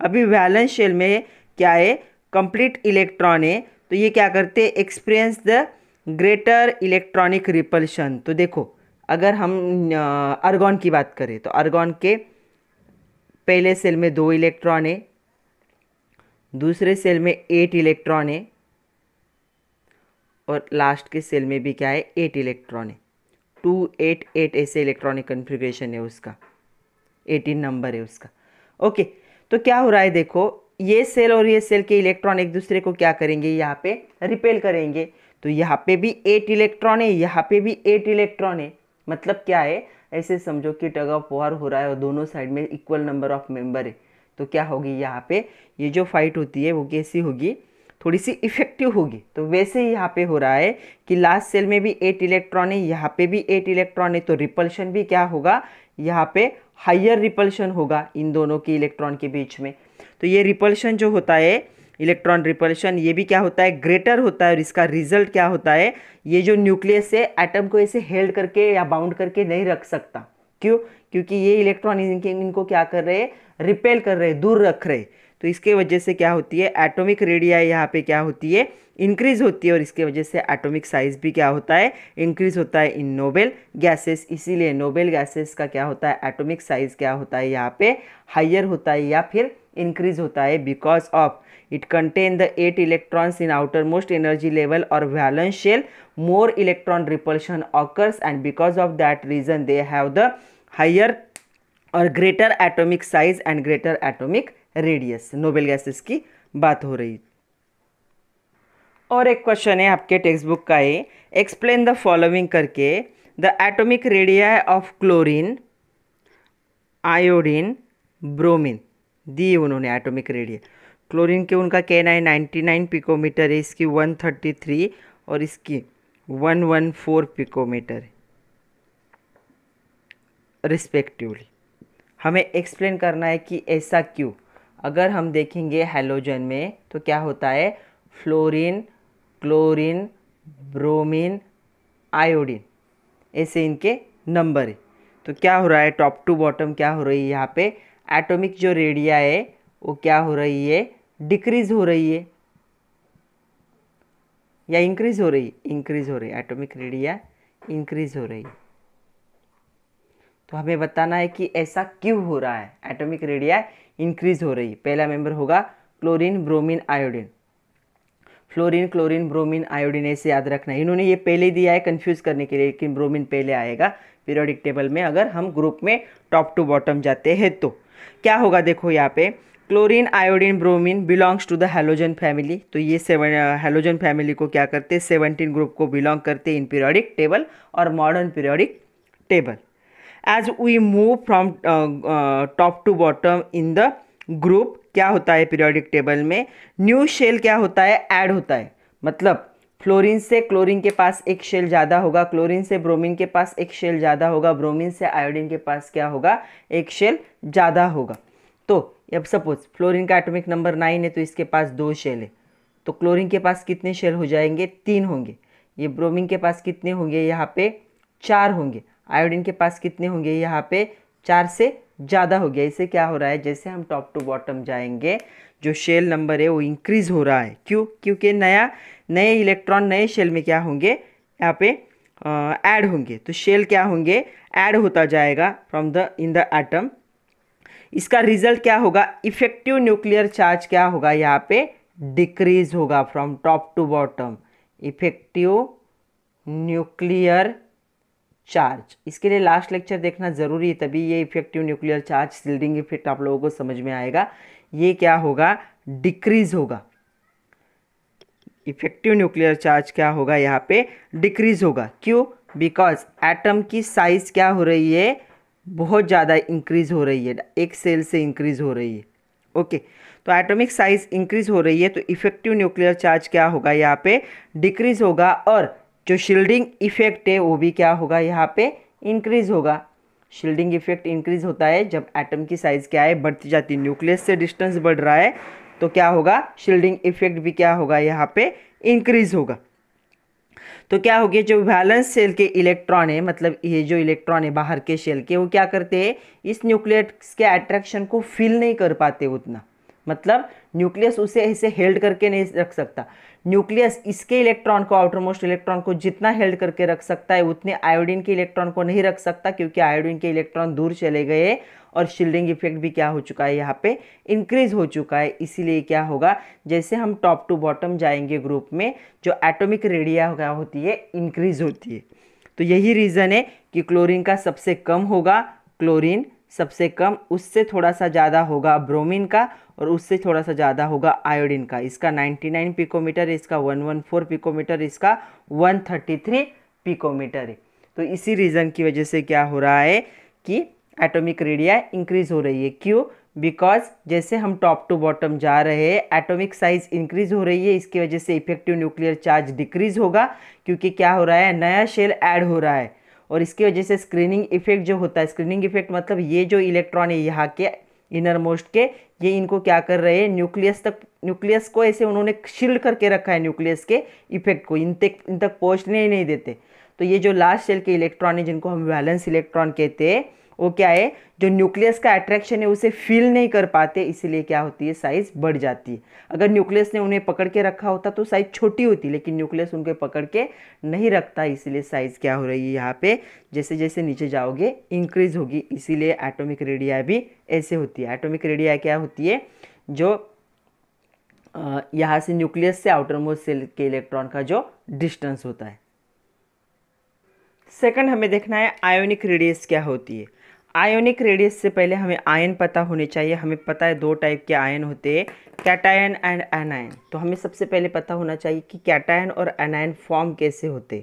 अभी वैलेंस शेल में क्या है कंप्लीट इलेक्ट्रॉन है तो ये क्या करते हैं experience the greater electronic repulsion तो देखो अगर हम अर्गॉन की बात करें तो अर्गॉन के पहले सेल में दो इलेक्ट्रॉन है दूसरे सेल में एट इलेक्ट्रॉन है और लास्ट के सेल में भी क्या है एट इलेक्ट्रॉन है टू एट एट ऐसे इलेक्ट्रॉनिक कन्फिग्रेशन है उसका एटीन नंबर है उसका ओके तो क्या हो रहा है देखो ये सेल और ये सेल के इलेक्ट्रॉन एक दूसरे को क्या करेंगे यहाँ पे रिपेल करेंगे तो यहाँ पे भी एट इलेक्ट्रॉन है यहाँ पे भी एट इलेक्ट्रॉन है मतलब क्या है ऐसे समझो कि टग ऑफ वॉर हो रहा है और दोनों साइड में इक्वल नंबर ऑफ मेंबर है तो क्या होगी यहाँ पे ये जो फाइट होती है वो कैसी होगी थोड़ी सी इफेक्टिव होगी तो वैसे ही यहाँ पे हो रहा है कि लास्ट सेल में भी एट इलेक्ट्रॉन है यहाँ पे भी एट इलेक्ट्रॉन है तो रिपल्शन भी क्या होगा यहाँ पे हायर रिपल्शन होगा इन दोनों के इलेक्ट्रॉन के बीच में तो ये रिपल्शन जो होता है इलेक्ट्रॉन रिपल्शन ये भी क्या होता है ग्रेटर होता है और इसका रिजल्ट क्या होता है ये जो न्यूक्लियस है एटम को ऐसे हेल्ड करके या बाउंड करके नहीं रख सकता क्यों क्योंकि ये इलेक्ट्रॉन इनके इनको क्या कर रहे हैं रिपेल कर रहे हैं दूर रख रहे तो इसके वजह से क्या होती है एटॉमिक रेडियाई यहाँ पे क्या होती है इंक्रीज होती है और इसके वजह से एटॉमिक साइज भी क्या होता है इंक्रीज होता है इन नोबेल गैसेस इसीलिए नोबेल गैसेस का क्या होता है एटॉमिक साइज क्या होता है यहाँ पे हायर होता है या फिर इंक्रीज होता है because of it contain the eight electrons in outermost energy level और valence shell more electron repulsion occurs and because of that reason they have the higher और greater atomic size and greater atomic radius noble gases की बात हो रही और एक question है आपके टेक्स्ट बुक का है एक्सप्लेन द फॉलोइंग करके the atomic radii of chlorine iodine bromine दी उन्होंने एटोमिक रेडिया क्लोरीन के उनका कहना है नाइन्टी नाइन पिकोमीटर है इसकी वन थर्टी थ्री और इसकी वन वन फोर पिकोमीटर है रिस्पेक्टिवली हमें एक्सप्लेन करना है कि ऐसा क्यों अगर हम देखेंगे हेलोजन में तो क्या होता है फ्लोरीन क्लोरीन ब्रोमीन आयोडीन ऐसे इनके नंबर है तो क्या हो रहा है टॉप टू बॉटम क्या हो रही है यहाँ पे एटॉमिक जो रेडिया है वो क्या हो रही है डिक्रीज हो रही है या इंक्रीज हो रही है इंक्रीज हो रही है एटॉमिक रेडिया इंक्रीज हो रही है तो हमें बताना है कि ऐसा क्यों हो रहा है एटॉमिक रेडिया इंक्रीज हो रही है पहला मेंबर होगा chlorine bromine iodine fluorine chlorine bromine iodine ऐसे याद रखना इन्होंने ये पहले दिया है कंफ्यूज करने के लिए लेकिन ब्रोमीन पहले आएगा पीरियोडिक टेबल में अगर हम ग्रुप में टॉप टू बॉटम जाते हैं तो क्या होगा देखो यहाँ पे chlorine iodine bromine belongs to the halogen family तो ये सेवन हेलोजन फैमिली को क्या करते हैं सेवनटीन ग्रुप को बिलोंग करते इन पीरियोडिक टेबल और modern periodic table as we move from top to bottom in the group क्या होता है पीरियोडिक टेबल में न्यू शेल क्या होता है ऐड होता है मतलब फ्लोरीन से क्लोरीन के पास एक शेल ज़्यादा होगा क्लोरीन से ब्रोमीन के पास एक शेल ज़्यादा होगा ब्रोमीन से आयोडीन के पास क्या होगा एक शेल ज़्यादा होगा तो अब सपोज फ्लोरीन का एटॉमिक नंबर नाइन है तो इसके पास दो शेल है तो क्लोरीन के पास कितने शेल हो जाएंगे तीन होंगे ये ब्रोमीन के पास कितने होंगे यहाँ पे चार होंगे आयोडीन के पास कितने होंगे यहाँ पे चार से ज़्यादा हो गया इसे क्या हो रहा है जैसे हम टॉप टू बॉटम जाएंगे जो शेल नंबर है वो इंक्रीज़ हो रहा है क्यों क्योंकि नया नए इलेक्ट्रॉन नए शेल में क्या होंगे यहाँ पे ऐड होंगे तो शेल क्या होंगे ऐड होता जाएगा from the in the atom इसका रिजल्ट क्या होगा इफेक्टिव न्यूक्लियर चार्ज क्या होगा यहाँ पे डिक्रीज होगा from top to bottom effective nuclear charge इसके लिए लास्ट लेक्चर देखना ज़रूरी है तभी ये effective nuclear charge shielding effect आप लोगों को समझ में आएगा ये क्या होगा डिक्रीज होगा इफेक्टिव न्यूक्लियर चार्ज क्या होगा यहाँ पे डिक्रीज होगा क्यों बिकॉज एटम की साइज क्या हो रही है बहुत ज़्यादा इंक्रीज़ हो रही है एक सेल से इंक्रीज़ हो रही है ओके तो एटॉमिक साइज इंक्रीज़ हो रही है तो इफ़ेक्टिव न्यूक्लियर चार्ज क्या होगा यहाँ पे डिक्रीज़ होगा और जो शील्डिंग इफ़ेक्ट है वो भी क्या होगा यहाँ पे इंक्रीज़ होगा शील्डिंग इफ़ेक्ट इंक्रीज़ होता है जब एटम की साइज़ क्या है बढ़ती जाती है न्यूक्लियस से डिस्टेंस बढ़ रहा है तो क्या होगा शील्डिंग इफ़ेक्ट भी क्या होगा यहाँ पे इंक्रीज़ होगा तो क्या हो गया जो वैलेंस शेल के इलेक्ट्रॉन है मतलब ये जो इलेक्ट्रॉन है बाहर के शेल के वो क्या करते हैं इस न्यूक्लियस के अट्रैक्शन को फील नहीं कर पाते उतना मतलब न्यूक्लियस उसे ऐसे हेल्ड करके नहीं रख सकता न्यूक्लियस इसके इलेक्ट्रॉन को आउटर मोस्ट इलेक्ट्रॉन को जितना हेल्ड करके रख सकता है उतने आयोडीन के इलेक्ट्रॉन को नहीं रख सकता क्योंकि आयोडीन के इलेक्ट्रॉन दूर चले गए और शिल्डिंग इफेक्ट भी क्या हो चुका है यहाँ पे इंक्रीज हो चुका है इसीलिए क्या होगा जैसे हम टॉप टू बॉटम जाएंगे ग्रुप में जो एटोमिक रेडिया होती है इंक्रीज होती है तो यही रीज़न है कि क्लोरिन का सबसे कम होगा क्लोरिन सबसे कम उससे थोड़ा सा ज़्यादा होगा ब्रोमीन का और उससे थोड़ा सा ज़्यादा होगा आयोडीन का इसका 99 पिकोमीटर इसका 114 पिकोमीटर इसका 133 पिकोमीटर तो इसी रीज़न की वजह से क्या हो रहा है कि एटॉमिक रेडिया इंक्रीज़ हो रही है क्यों बिकॉज जैसे हम टॉप टू बॉटम जा रहे हैं एटॉमिक साइज इंक्रीज हो रही है इसकी वजह से इफेक्टिव न्यूक्लियर चार्ज डिक्रीज होगा क्योंकि क्या हो रहा है नया शेल ऐड हो रहा है और इसकी वजह से स्क्रीनिंग इफेक्ट जो होता है स्क्रीनिंग इफेक्ट मतलब ये जो इलेक्ट्रॉन है यहाँ के इनर मोस्ट के ये इनको क्या कर रहे हैं न्यूक्लियस तक न्यूक्लियस को ऐसे उन्होंने शील्ड करके रखा है न्यूक्लियस के इफेक्ट को इन तक इन तक पहुँचने ही नहीं देते तो ये जो लास्ट सेल के इलेक्ट्रॉन है जिनको हम वैलेंस इलेक्ट्रॉन कहते हैं वो क्या है जो न्यूक्लियस का अट्रैक्शन है उसे फील नहीं कर पाते इसीलिए क्या होती है साइज़ बढ़ जाती है अगर न्यूक्लियस ने उन्हें पकड़ के रखा होता तो साइज़ छोटी होती लेकिन न्यूक्लियस उनके पकड़ के नहीं रखता इसीलिए साइज़ क्या हो रही है यहाँ पे जैसे जैसे नीचे जाओगे इंक्रीज़ होगी इसीलिए एटोमिक रेडिया भी ऐसे होती है एटोमिक रेडिया क्या होती है जो यहाँ से न्यूक्लियस से आउटर मोस्ट सेल के इलेक्ट्रॉन का जो डिस्टेंस होता है सेकंड हमें देखना है आयोनिक रेडियस क्या होती है आयोनिक रेडियस से पहले हमें आयन पता होने चाहिए हमें पता है दो टाइप के आयन होते हैं कैटायन एंड एनायन तो हमें सबसे पहले पता होना चाहिए कि कैटायन और एनायन फॉर्म कैसे होते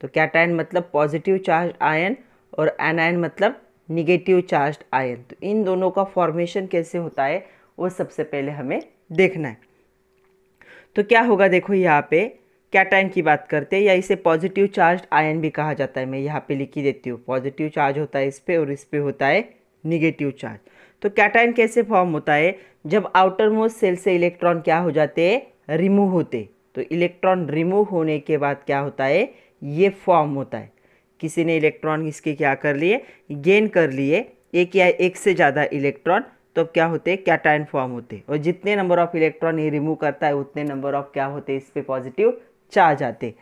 तो कैटायन मतलब पॉजिटिव चार्ज आयन और एनायन मतलब निगेटिव चार्ज आयन तो इन दोनों का फॉर्मेशन कैसे होता है वो सबसे पहले हमें देखना है तो क्या होगा देखो यहाँ पे कैटाइन की बात करते हैं या इसे पॉजिटिव चार्ज आयन भी कहा जाता है मैं यहाँ पे लिख ही देती हूँ पॉजिटिव चार्ज होता है इस पर और इस पर होता है निगेटिव चार्ज तो कैटाइन कैसे फॉर्म होता है जब आउटर मोस्ट सेल से इलेक्ट्रॉन क्या हो जाते हैं रिमूव होते तो इलेक्ट्रॉन रिमूव होने के बाद क्या होता है ये फॉर्म होता है किसी ने इलेक्ट्रॉन इसके क्या कर लिए गेन कर लिए एक या एक से ज़्यादा इलेक्ट्रॉन तो क्या होते हैं कैटाइन फॉर्म होते और जितने नंबर ऑफ इलेक्ट्रॉन ये रिमूव करता है उतने नंबर ऑफ क्या होते हैं इस पर पॉजिटिव चार्ज जाते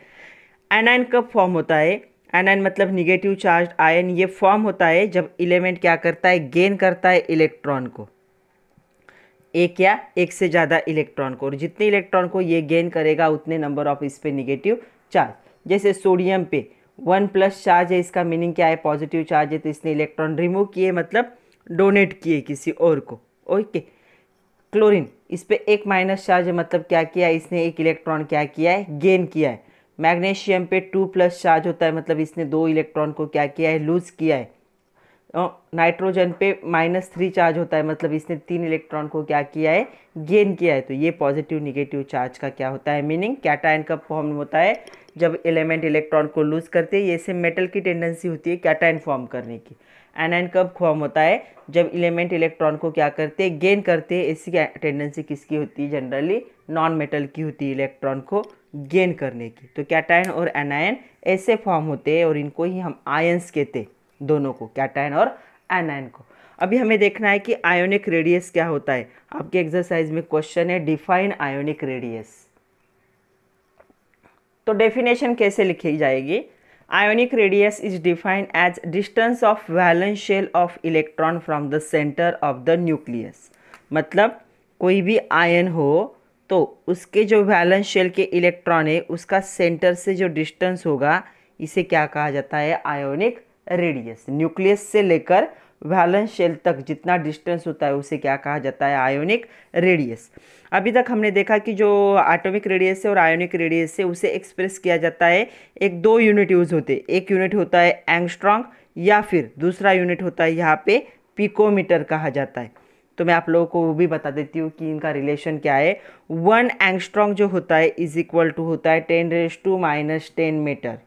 एनाइन कब फॉर्म होता है एनाइन मतलब निगेटिव चार्ज आयन ये फॉर्म होता है जब इलेमेंट क्या करता है गेन करता है इलेक्ट्रॉन को एक या एक से ज़्यादा इलेक्ट्रॉन को और जितने इलेक्ट्रॉन को ये गेन करेगा उतने नंबर ऑफ इस पर निगेटिव चार्ज जैसे सोडियम पे वन प्लस चार्ज है इसका मीनिंग क्या है पॉजिटिव चार्ज है तो इसने इलेक्ट्रॉन रिमूव किए मतलब डोनेट किए किसी और को ओके क्लोरीन इस पर एक माइनस चार्ज मतलब क्या किया इसने एक इलेक्ट्रॉन क्या किया है गेन किया है मैग्नेशियम पे टू प्लस चार्ज होता है मतलब इसने दो इलेक्ट्रॉन को क्या किया है लूज किया है और नाइट्रोजन पे माइनस थ्री चार्ज होता है मतलब इसने तीन इलेक्ट्रॉन को क्या किया है गेन किया है तो ये पॉजिटिव निगेटिव चार्ज का क्या होता है मीनिंग कैटाइन का फॉर्म होता है जब एलिमेंट इलेक्ट्रॉन को लूज़ करते हैं ये से मेटल की टेंडेंसी होती है कैटाइन फॉर्म करने की एनआईन कब फॉर्म होता है जब इलेमेंट इलेक्ट्रॉन को क्या करते हैं गेन करते हैं इसकी टेंडेंसी किसकी होती है जनरली नॉन मेटल की होती है इलेक्ट्रॉन को गेन करने की तो कैटायन और एनआईन ऐसे फॉर्म होते हैं और इनको ही हम आयंस कहते हैं दोनों को कैटायन और एनआईन को अभी हमें देखना है कि आयोनिक रेडियस क्या होता है आपके एक्सरसाइज में क्वेश्चन है डिफाइन आयोनिक रेडियस तो डेफिनेशन कैसे लिखी जाएगी Ionic radius is defined as distance of valence shell of electron from the center of the nucleus. मतलब कोई भी आयन हो तो उसके जो वैलेंस शेल के इलेक्ट्रॉन है उसका सेंटर से जो डिस्टेंस होगा इसे क्या कहा जाता है आयोनिक रेडियस न्यूक्लियस से लेकर वैलेंस शेल तक जितना डिस्टेंस होता है उसे क्या कहा जाता है आयोनिक रेडियस अभी तक हमने देखा कि जो एटॉमिक रेडियस है और आयोनिक रेडियस है उसे एक्सप्रेस किया जाता है एक दो यूनिट यूज़ होते हैं एक यूनिट होता है एंगस्ट्रॉन्ग या फिर दूसरा यूनिट होता है यहाँ पे पिकोमीटर कहा जाता है तो मैं आप लोगों को वो भी बता देती हूँ कि इनका रिलेशन क्या है वन एंगस्ट्रॉन्ग जो होता है इज इक्वल टू होता है ten raise to minus ten metre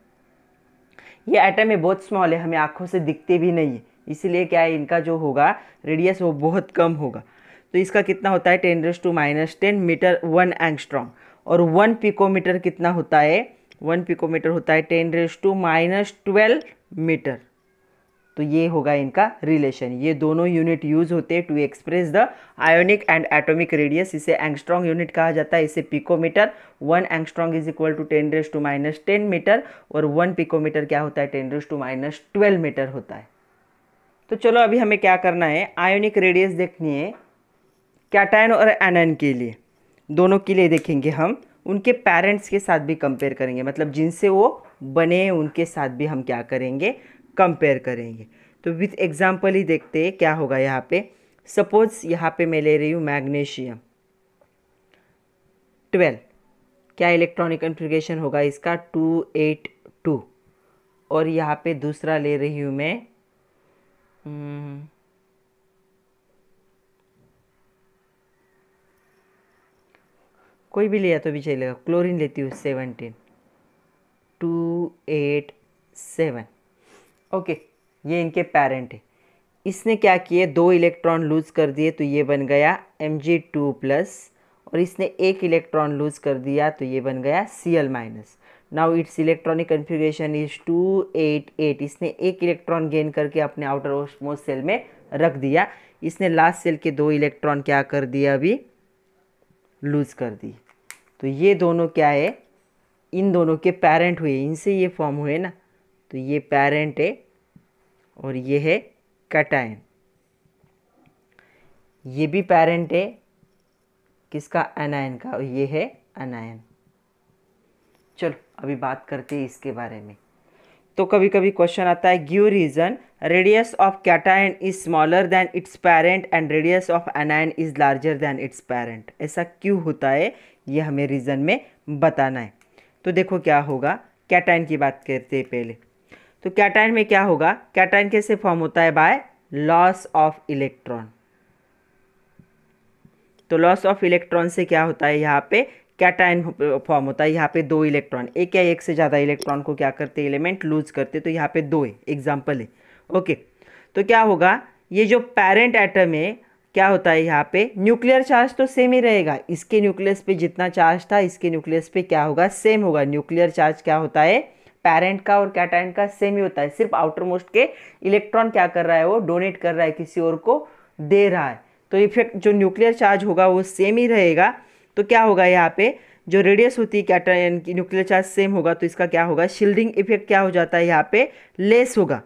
ये एटम है बहुत स्मॉल है हमें आँखों से दिखते भी नहीं है इसीलिए क्या है इनका जो होगा रेडियस वो बहुत कम होगा तो इसका कितना होता है ten raise to minus ten metre one angstrom और वन पिकोमीटर कितना होता है वन पिकोमीटर होता है ten raise to minus twelve metre तो ये होगा इनका रिलेशन ये दोनों यूनिट यूज होते हैं to express the ionic and atomic radius इसे एंगस्ट्रॉन्ग यूनिट कहा जाता है इसे picometre one angstrom is equal to ten raise to minus ten metre और वन पिकोमीटर क्या होता है ten raise to minus twelve metre होता है तो चलो अभी हमें क्या करना है आयोनिक रेडियस देखनी है कैटायन और एनायन के लिए दोनों के लिए देखेंगे हम उनके पेरेंट्स के साथ भी कंपेयर करेंगे मतलब जिनसे वो बने उनके साथ भी हम क्या करेंगे कंपेयर करेंगे तो विथ एग्जाम्पल ही देखते हैं क्या होगा यहाँ पे सपोज यहाँ पे मैं ले रही हूँ मैग्नीशियम ट्वेल्व क्या इलेक्ट्रॉनिक कन्फिग्रेशन होगा इसका टू एट टू और यहाँ पे दूसरा ले रही हूँ मैं हम्म। कोई भी लिया तो भी चलेगा क्लोरीन लेती हूँ seventeen two eight seven okay ये इनके पेरेंट है इसने क्या किए दो इलेक्ट्रॉन लूज़ कर दिए तो ये बन गया एम जी टू प्लस और इसने एक इलेक्ट्रॉन लूज़ कर दिया तो ये बन गया C L minus now its electronic configuration is two eight eight इसने एक इलेक्ट्रॉन गेन करके अपने आउटर मोस्ट सेल में रख दिया इसने लास्ट सेल के दो इलेक्ट्रॉन क्या कर दिया अभी लूज कर दी तो ये दोनों क्या है इन दोनों के पेरेंट हुए इनसे ये फॉर्म हुए ना तो ये पेरेंट है और ये है कटायन ये भी पेरेंट है किसका अनायन का और ये है अनायन चलो अभी बात करते हैं इसके बारे में तो कभी कभी क्वेश्चन आता है give reason radius of cation is smaller than its parent and radius of anion is larger than its parent ऐसा क्यों होता है ये हमें रीज़न में बताना है तो देखो क्या होगा कैटाइन की बात करते हैं पहले तो कैटाइन में क्या होगा कैटाइन कैसे फॉर्म होता है बाय लॉस ऑफ इलेक्ट्रॉन तो लॉस ऑफ इलेक्ट्रॉन से क्या होता है यहाँ पे कैटाइन फॉर्म होता है यहाँ पे दो इलेक्ट्रॉन एक या एक से ज़्यादा इलेक्ट्रॉन को क्या करते एलिमेंट लूज करते तो यहाँ पे दो है एग्जाम्पल है ओके तो क्या होगा ये जो पेरेंट एटम है क्या होता है यहाँ पे न्यूक्लियर चार्ज तो सेम ही रहेगा इसके न्यूक्लियस पे जितना चार्ज था इसके न्यूक्लियस पे क्या होगा सेम होगा न्यूक्लियर चार्ज क्या होता है पेरेंट का और कैटाइन का सेम ही होता है सिर्फ आउटर मोस्ट के इलेक्ट्रॉन क्या कर रहा है वो डोनेट कर रहा है किसी और को दे रहा है तो इफेक्ट जो न्यूक्लियर चार्ज होगा वो सेम ही रहेगा तो क्या होगा यहाँ पे जो रेडियस होती है कैटायन की न्यूक्लियर चार्ज सेम होगा तो इसका क्या होगा शील्डिंग इफेक्ट क्या हो जाता है यहाँ पे लेस होगा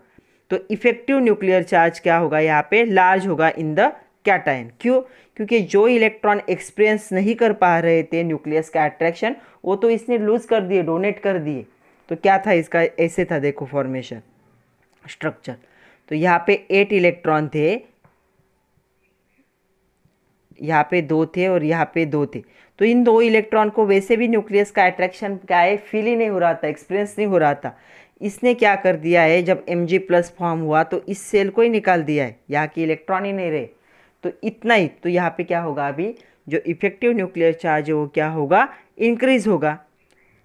तो इफेक्टिव न्यूक्लियर चार्ज क्या होगा यहाँ पे लार्ज होगा इन द कैटायन क्यों क्योंकि जो इलेक्ट्रॉन एक्सपीरियंस नहीं कर पा रहे थे न्यूक्लियस का अट्रैक्शन वो तो इसने लूज़ कर दिए डोनेट कर दिए तो क्या था इसका ऐसे था देखो फॉर्मेशन स्ट्रक्चर तो यहाँ पे एट इलेक्ट्रॉन थे यहाँ पे दो थे और यहाँ पे दो थे तो इन दो इलेक्ट्रॉन को वैसे भी न्यूक्लियस का अट्रैक्शन क्या है फील ही नहीं हो रहा था एक्सपीरियंस नहीं हो रहा था इसने क्या कर दिया है जब एम जी प्लस फॉर्म हुआ तो इस सेल को ही निकाल दिया है यहाँ के इलेक्ट्रॉन ही नहीं रहे तो इतना ही तो यहाँ पे क्या होगा अभी जो इफेक्टिव न्यूक्लियर चार्ज है वो क्या होगा इंक्रीज होगा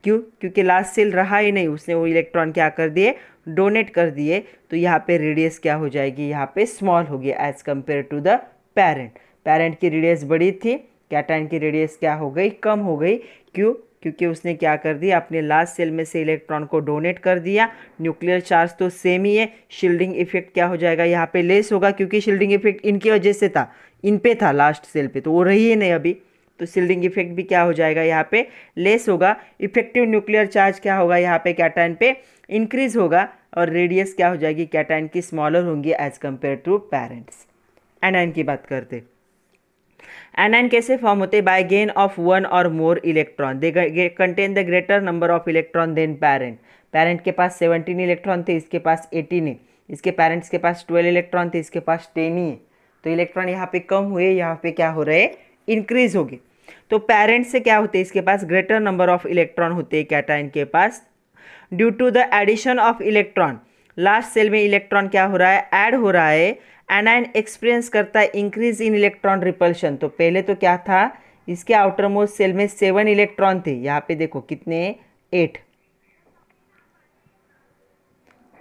क्यों क्योंकि लास्ट सेल रहा ही नहीं उसने वो इलेक्ट्रॉन क्या कर दिए डोनेट कर दिए तो यहाँ पे रेडियस क्या हो जाएगी यहाँ पे स्मॉल होगी as compare to the parent parent की रेडियस बड़ी थी कैटाइन की रेडियस क्या हो गई कम हो गई क्यों क्योंकि उसने क्या कर दिया अपने लास्ट सेल में से इलेक्ट्रॉन को डोनेट कर दिया न्यूक्लियर चार्ज तो सेम ही है शिल्डिंग इफेक्ट क्या हो जाएगा यहाँ पे लेस होगा क्योंकि शिल्डिंग इफेक्ट इनकी वजह से था इन पे था लास्ट सेल पे तो वो रही है नहीं अभी तो शिल्डिंग इफेक्ट भी क्या हो जाएगा यहाँ पे लेस होगा इफेक्टिव न्यूक्लियर चार्ज क्या होगा यहाँ पे कैटाइन पे इंक्रीज होगा और रेडियस क्या हो जाएगी कैटाइन की स्मॉलर होंगी as compare to parents anion की बात करते anion कैसे फॉर्म होते बाय गेन ऑफ वन और more electron they contain the greater number of electron than parent parent के पास सेवनटीन इलेक्ट्रॉन थे इसके पास एटीन है इसके पेरेंट्स के पास ट्वेल्व इलेक्ट्रॉन थे इसके पास टेन ही है तो इलेक्ट्रॉन यहाँ पे कम हुए यहाँ पे क्या हो रहे इंक्रीज हो गए तो पेरेंट्स से क्या होते इसके पास ग्रेटर नंबर ऑफ इलेक्ट्रॉन होते हैं कैटाइन के पास due to the addition of electron last shell में इलेक्ट्रॉन क्या हो रहा है ऐड हो रहा है एनाइन एक्सपीरियंस करता है इंक्रीज इन इलेक्ट्रॉन रिपल्शन तो पहले तो क्या था इसके आउटर मोस्ट सेल में सेवन इलेक्ट्रॉन थे यहाँ पे देखो कितने एट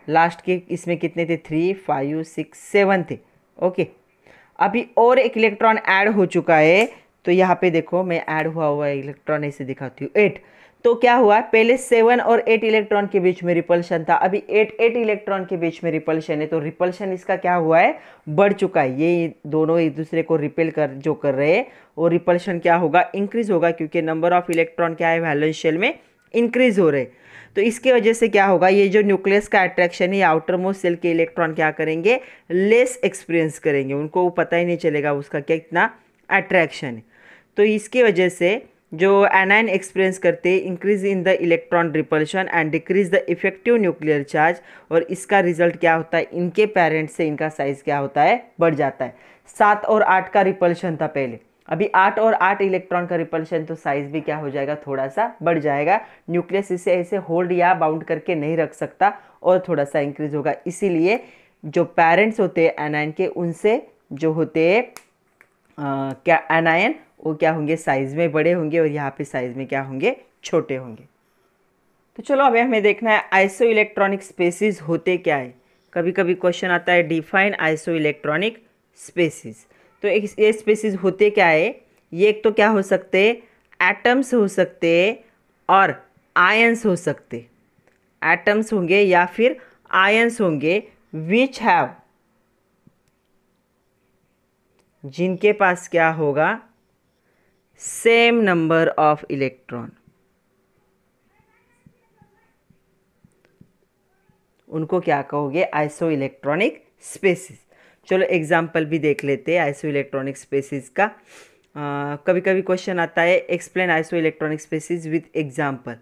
लास्ट के इसमें कितने थे थ्री फाइव सिक्स सेवन थे ओके अभी और एक इलेक्ट्रॉन ऐड हो चुका है तो यहाँ पे देखो मैं ऐड हुआ हुआ इलेक्ट्रॉन ऐसे दिखाती हूँ एट तो क्या हुआ पहले सेवन और एट इलेक्ट्रॉन के बीच में रिपल्शन था अभी एट एट इलेक्ट्रॉन के बीच में रिपल्शन है तो रिपल्शन इसका क्या हुआ है बढ़ चुका है ये दोनों एक दूसरे को रिपेल कर जो कर रहे हैं वो रिपल्शन क्या होगा इंक्रीज होगा क्योंकि नंबर ऑफ इलेक्ट्रॉन क्या है वैलेंस शेल में इंक्रीज हो रहे तो इसके वजह से क्या होगा ये जो न्यूक्लियस का अट्रैक्शन है आउटर मोस्ट सेल के इलेक्ट्रॉन क्या करेंगे लेस एक्सपीरियंस करेंगे उनको पता ही नहीं चलेगा उसका क्या कितना अट्रैक्शन है तो इसकी वजह से जो एनाइन एक्सपीरियंस करते increase in the electron repulsion and decrease the effective nuclear charge और इसका रिजल्ट क्या होता है इनके पेरेंट्स से इनका साइज क्या होता है बढ़ जाता है सात और आठ का रिपल्शन था पहले अभी आठ और आठ इलेक्ट्रॉन का रिपल्शन तो साइज भी क्या हो जाएगा थोड़ा सा बढ़ जाएगा न्यूक्लियस इसे ऐसे होल्ड या बाउंड करके नहीं रख सकता और थोड़ा सा इंक्रीज होगा इसीलिए जो पेरेंट्स होते हैं एनाइन के उनसे जो होते हैं क्या एनाइन वो क्या होंगे साइज़ में बड़े होंगे और यहाँ पे साइज़ में क्या होंगे छोटे होंगे तो चलो अभी हमें देखना है आइसो इलेक्ट्रॉनिक स्पेसिस होते क्या है कभी कभी क्वेश्चन आता है डिफाइन आइसो इलेक्ट्रॉनिक स्पेसिस तो ये स्पेसिस होते क्या है ये एक तो क्या हो सकते एटम्स हो सकते और आयंस हो सकते एटम्स होंगे या फिर आयंस होंगे विच हैव जिनके पास क्या होगा सेम नंबर ऑफ इलेक्ट्रॉन उनको क्या कहोगे आइसो इलेक्ट्रॉनिक स्पेसिस चलो एग्जाम्पल भी देख लेते हैं आइसो इलेक्ट्रॉनिक स्पेसिस का कभी कभी क्वेश्चन आता है explain isoelectronic species with example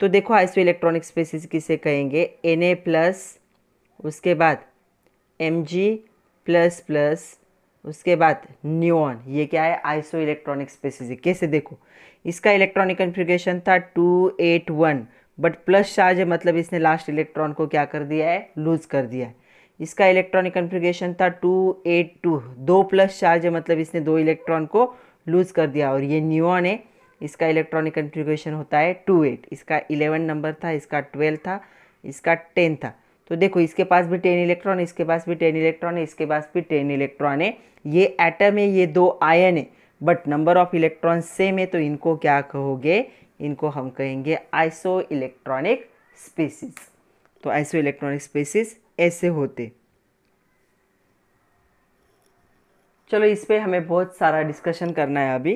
तो देखो आइसो इलेक्ट्रॉनिक स्पेसिस किसे कहेंगे एन ए प्लस उसके बाद एम जी प्लस प्लस उसके बाद न्यून ये क्या है आइसो इलेक्ट्रॉनिक स्पेसिस कैसे देखो इसका इलेक्ट्रॉनिक कन्फिग्रेशन था two eight one but plus charge है मतलब इसने लास्ट इलेक्ट्रॉन को क्या कर दिया है लूज़ कर दिया है इसका इलेक्ट्रॉनिक कन्फिग्रेशन था टू एट टू दो प्लस चार्ज है मतलब इसने दो इलेक्ट्रॉन को लूज़ कर दिया और ये न्यून है इसका इलेक्ट्रॉनिक कन्फिग्रेशन होता है टू एट इसका इलेवन नंबर था इसका ट्वेल्व था इसका टेन था तो देखो इसके पास भी टेन इलेक्ट्रॉन है इसके पास भी टेन इलेक्ट्रॉन है इसके पास भी टेन इलेक्ट्रॉन है ये एटम है ये दो आयन है but number of electron same है तो इनको क्या कहोगे इनको हम कहेंगे आइसो इलेक्ट्रॉनिक स्पेसिस तो आइसो इलेक्ट्रॉनिक स्पेसिस ऐसे होते चलो इस पर हमें बहुत सारा डिस्कशन करना है अभी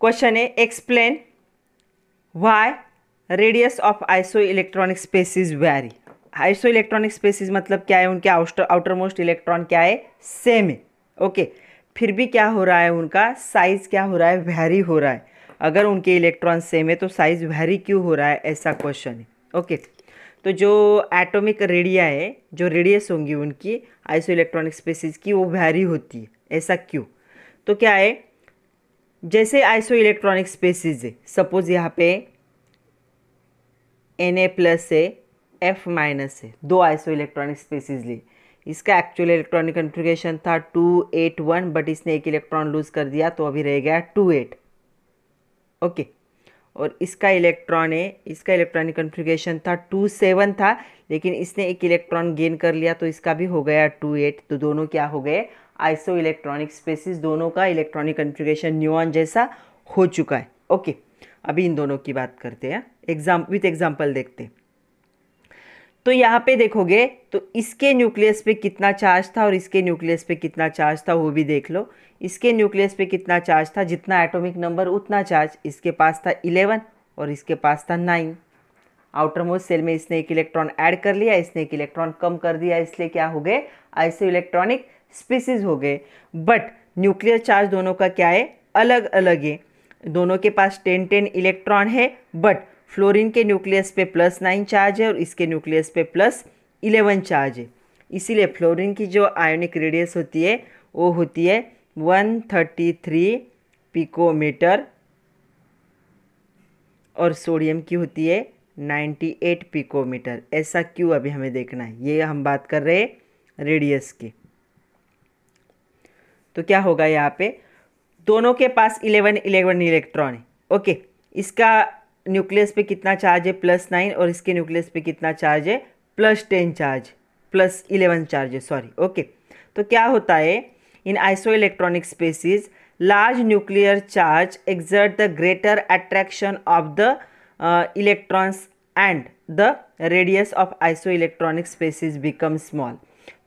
क्वेश्चन है explain why radius of isoelectronic species vary isoelectronic species मतलब क्या है उनके आउटर आउटर मोस्ट इलेक्ट्रॉन क्या है सेम है ओके फिर भी क्या हो रहा है उनका साइज़ क्या हो रहा है वैरी हो रहा है अगर उनके इलेक्ट्रॉन सेम है तो साइज़ वैरी क्यों हो रहा है ऐसा क्वेश्चन है ओके तो जो एटॉमिक रेडिया है जो रेडियस होंगी उनकी आइसो इलेक्ट्रॉनिक स्पेसिस की वो वैरी होती है ऐसा क्यों तो क्या है जैसे आइसो इलेक्ट्रॉनिक स्पेसिस है सपोज़ यहाँ पे एन ए प्लस है एफ माइनस है दो आइसो इलेक्ट्रॉनिक स्पेसिस ली इसका एक्चुअल इलेक्ट्रॉनिक कंट्रीब्यूशन था टू एट वन बट इसने एक इलेक्ट्रॉन लूज कर दिया तो अभी रह गया टू एट ओके और इसका इलेक्ट्रॉन है इसका इलेक्ट्रॉनिक कंफ्रिगेशन था टू सेवन था लेकिन इसने एक इलेक्ट्रॉन गेन कर लिया तो इसका भी हो गया टू एट तो दोनों क्या हो गए आइसो इलेक्ट्रॉनिक स्पेसिस दोनों का इलेक्ट्रॉनिक कन्फ्यूगेशन न्यूऑन जैसा हो चुका है ओके अभी इन दोनों की बात करते हैं एग्जाम विथ एग्जाम्पल देखते हैं तो यहाँ पे देखोगे तो इसके न्यूक्लियस पे कितना चार्ज था और इसके न्यूक्लियस पे कितना चार्ज था वो भी देख लो इसके न्यूक्लियस पे कितना चार्ज था जितना एटॉमिक नंबर उतना चार्ज इसके पास था इलेवन और इसके पास था नाइन आउटर मोस्ट सेल में इसने एक इलेक्ट्रॉन ऐड कर लिया इसने एक इलेक्ट्रॉन कम कर दिया इसलिए क्या हो गए ऐसे इलेक्ट्रॉनिक स्पीसीज हो गए बट न्यूक्लियर चार्ज दोनों का क्या है अलग अलग है दोनों के पास टेन टेन इलेक्ट्रॉन है बट फ्लोरीन के न्यूक्लियस पे प्लस नाइन चार्ज है और इसके न्यूक्लियस पे प्लस इलेवन चार्ज है इसीलिए फ्लोरीन की जो आयोनिक रेडियस होती है वो होती है वन थर्टी थ्री पिकोमीटर और सोडियम की होती है नाइन्टी एट पिकोमीटर ऐसा क्यों अभी हमें देखना है ये हम बात कर रहे हैं रेडियस की तो क्या होगा यहाँ पे दोनों के पास इलेवन इलेवन इलेक्ट्रॉन है ओके इसका न्यूक्लियस पे कितना चार्ज है प्लस नाइन और इसके न्यूक्लियस पे कितना चार्ज है plus ten charge plus eleven charge है सॉरी ओके तो क्या होता है इन isoelectronic species large nuclear charge exert the greater attraction of the electrons and the radius of isoelectronic species become small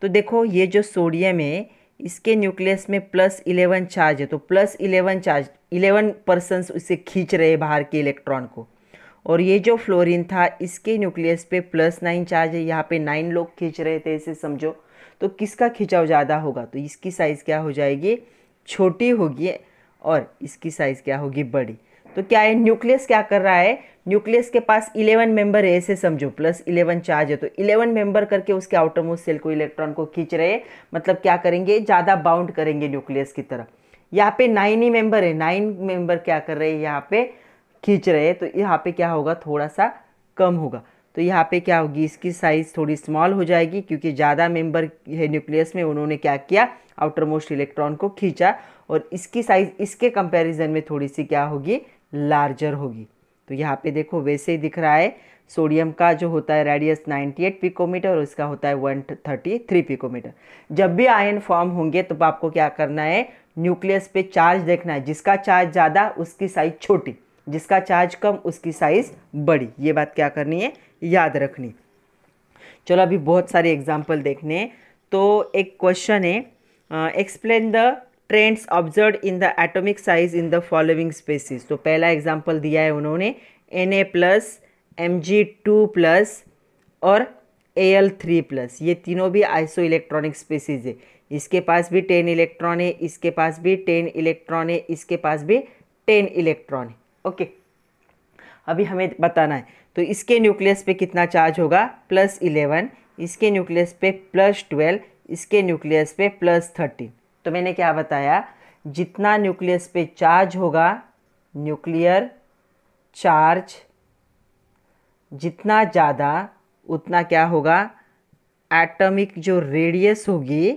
तो देखो ये जो सोडियम है इसके न्यूक्लियस में प्लस इलेवन चार्ज है तो plus eleven charge eleven person उसे खींच रहे बाहर के इलेक्ट्रॉन को और ये जो फ्लोरीन था इसके न्यूक्लियस पे प्लस नाइन चार्ज है यहाँ पे नाइन लोग खींच रहे थे इसे समझो तो किसका खिंचाव ज़्यादा होगा तो इसकी साइज़ क्या हो जाएगी छोटी होगी और इसकी साइज़ क्या होगी बड़ी तो क्या है न्यूक्लियस क्या कर रहा है न्यूक्लियस के पास 11 मेंबर है ऐसे समझो प्लस 11 चार्ज है तो 11 मेंबर करके उसके आउटर मोस्ट सेल को इलेक्ट्रॉन को खींच रहे मतलब क्या करेंगे ज़्यादा बाउंड करेंगे न्यूक्लियस की तरफ यहाँ पे नाइन ही मेंबर है नाइन मेंबर क्या कर रहे हैं यहाँ पे खींच रहे हैं तो यहाँ पे क्या होगा थोड़ा सा कम होगा तो यहाँ पे क्या होगी इसकी साइज़ थोड़ी स्मॉल हो जाएगी क्योंकि ज़्यादा मेंबर है न्यूक्लियस में उन्होंने क्या किया आउटर मोस्ट इलेक्ट्रॉन को खींचा और इसकी साइज़ इसके कंपैरिजन में थोड़ी सी क्या होगी लार्जर होगी तो यहाँ पे देखो वैसे ही दिख रहा है सोडियम का जो होता है रेडियस 98 पिकोमीटर और इसका होता है 133 पिकोमीटर जब भी आयन फॉर्म होंगे तो आपको क्या करना है न्यूक्लियस पे चार्ज देखना है जिसका चार्ज ज़्यादा उसकी साइज छोटी जिसका चार्ज कम उसकी साइज बड़ी ये बात क्या करनी है याद रखनी चलो अभी बहुत सारे एग्जाम्पल देखने तो एक क्वेश्चन है explain the trends observe in the atomic size in the following species तो पहला एग्जाम्पल दिया है उन्होंने N A plus M G two plus और ए एल थ्री प्लस ये तीनों भी आइसो इलेक्ट्रॉनिक स्पेसिस है इसके पास भी टेन इलेक्ट्रॉन है इसके पास भी टेन इलेक्ट्रॉन है इसके पास भी टेन इलेक्ट्रॉन है ओके अभी हमें बताना है तो इसके न्यूक्लियस पे कितना चार्ज होगा प्लस इलेवन इसके न्यूक्लियस पे प्लस ट्वेल्व इसके न्यूक्लियस पे प्लस थर्टीन तो मैंने क्या बताया जितना न्यूक्लियस पे चार्ज होगा न्यूक्लियर चार्ज जितना ज़्यादा उतना क्या होगा एटॉमिक जो रेडियस होगी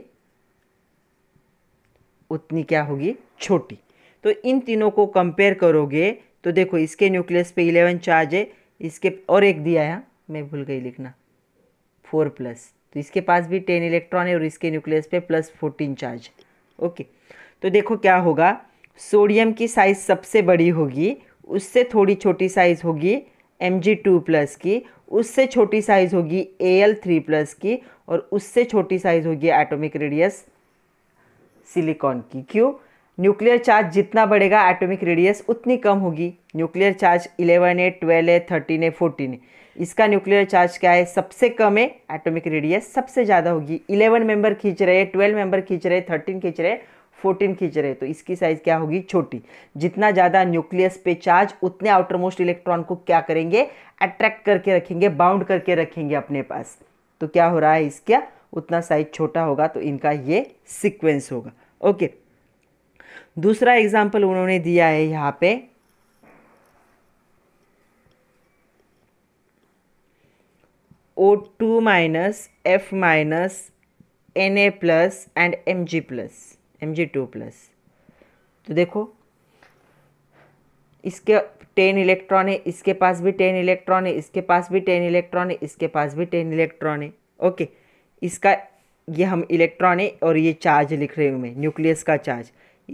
उतनी क्या होगी छोटी तो इन तीनों को कंपेयर करोगे तो देखो इसके न्यूक्लियस पे इलेवन चार्ज है इसके और एक दिया है हाँ? मैं भूल गई लिखना फोर प्लस तो इसके पास भी टेन इलेक्ट्रॉन है और इसके न्यूक्लियस पे प्लस फोर्टीन चार्ज ओके तो देखो क्या होगा सोडियम की साइज़ सबसे बड़ी होगी उससे थोड़ी छोटी साइज़ होगी एम जी टू प्लस की उससे छोटी साइज़ होगी ए एल थ्री प्लस की और उससे छोटी साइज़ होगी एटॉमिक रेडियस सिलिकॉन की क्यों न्यूक्लियर चार्ज जितना बढ़ेगा एटॉमिक रेडियस उतनी कम होगी न्यूक्लियर चार्ज इलेवन है ट्वेल्व है थर्टीन है फोर्टीन है इसका न्यूक्लियर चार्ज क्या है सबसे कम है एटॉमिक रेडियस सबसे ज़्यादा होगी इलेवन मेंबर खींच रहे ट्वेल्व मेंबर खींच रहे थर्टीन खींच रहे फोर्टीन खींच रहे तो इसकी साइज़ क्या होगी छोटी जितना ज़्यादा न्यूक्लियस पे चार्ज उतने आउटरमोस्ट इलेक्ट्रॉन को क्या करेंगे अट्रैक्ट करके रखेंगे बाउंड करके रखेंगे अपने पास तो क्या हो रहा है इसका उतना साइज छोटा होगा तो इनका ये सिक्वेंस होगा ओके दूसरा एग्जाम्पल उन्होंने दिया है यहाँ पे O two minus F minus N A plus and M G plus M G two plus तो देखो इसके टेन इलेक्ट्रॉन है इसके पास भी टेन इलेक्ट्रॉन है इसके पास भी टेन इलेक्ट्रॉन है इसके पास भी टेन इलेक्ट्रॉन है ओके इसका ये हम इलेक्ट्रॉन है और ये चार्ज लिख रहे हूँ मैं न्यूक्लियस का चार्ज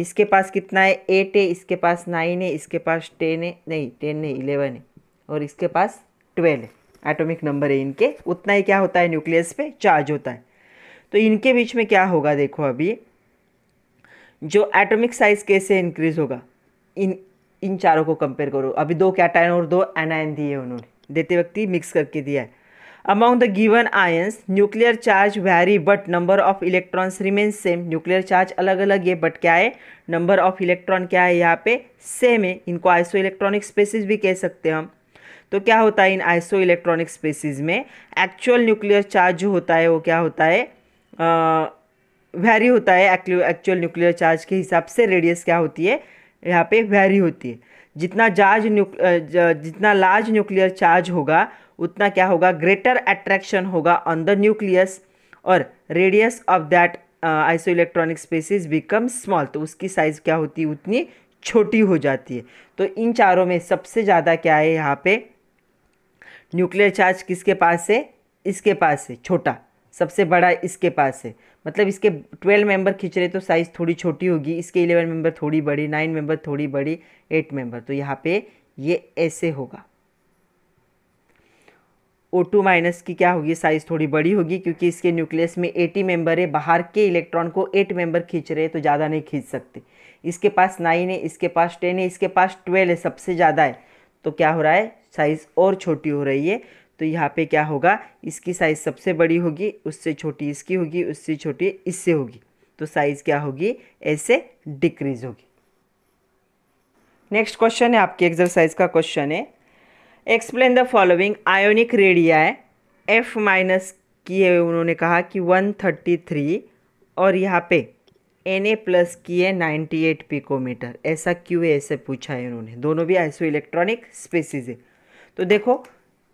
इसके पास कितना है एट है इसके पास नाइन है इसके पास टेन है नहीं टेन नहीं इलेवन है और इसके पास ट्वेल्व है एटॉमिक नंबर है इनके उतना ही क्या होता है न्यूक्लियस पे चार्ज होता है तो इनके बीच में क्या होगा देखो अभी जो एटॉमिक साइज कैसे इंक्रीज होगा इन इन चारों को कंपेयर करो अभी दो कैटाइन और दो एनआईन दिए उन्होंने देते वक्त ही मिक्स करके दिया है among the given ions nuclear charge vary but number of electrons remain same nuclear charge अलग अलग है बट क्या है नंबर ऑफ इलेक्ट्रॉन क्या है यहाँ पे सेम है इनको आइसो इलेक्ट्रॉनिक स्पेसिस भी कह सकते हैं हम तो क्या होता है इन आइसो इलेक्ट्रॉनिक स्पेसिस में एक्चुअल न्यूक्लियर चार्ज जो होता है वो क्या होता है वैरी होता है एक्चुअल न्यूक्लियर चार्ज के हिसाब से रेडियस क्या होती है यहाँ पे वैरी होती है जितना चार्ज जितना लार्ज न्यूक्लियर चार्ज होगा उतना क्या होगा ग्रेटर अट्रैक्शन होगा ऑन द न्यूक्लियस और radius of that isoelectronic species become small तो उसकी साइज़ क्या होती है उतनी छोटी हो जाती है तो इन चारों में सबसे ज़्यादा क्या है यहाँ पे न्यूक्लियर चार्ज किसके पास है इसके पास है छोटा सबसे बड़ा इसके पास है मतलब इसके ट्वेल्व मेंबर खींच रहे तो साइज़ थोड़ी छोटी होगी इसके इलेवन मेंबर थोड़ी बड़ी नाइन मेंबर थोड़ी बड़ी एट मेंबर तो यहाँ पे ये ऐसे होगा ओ टू माइनस की क्या होगी साइज़ थोड़ी बड़ी होगी क्योंकि इसके न्यूक्लियस में एटी मेंबर है बाहर के इलेक्ट्रॉन को एट मेंबर खींच रहे हैं तो ज़्यादा नहीं खींच सकते इसके पास नाइन है इसके पास टेन है इसके पास ट्वेल्व है सबसे ज़्यादा है तो क्या हो रहा है साइज़ और छोटी हो रही है तो यहाँ पे क्या होगा इसकी साइज़ सबसे बड़ी होगी उससे छोटी इसकी होगी उससे छोटी इससे होगी तो साइज़ क्या होगी ऐसे डिक्रीज होगी नेक्स्ट क्वेश्चन है आपकी एक्सरसाइज का क्वेश्चन है एक्सप्लेन द फॉलोइंग आयोनिक है एफ माइनस किए उन्होंने कहा कि 133 और यहाँ पे एन ए प्लस की है नाइन्टी एट पिकोमीटर ऐसा क्यों है ऐसे पूछा है उन्होंने दोनों भी आइसो इलेक्ट्रॉनिक स्पेसीज है तो देखो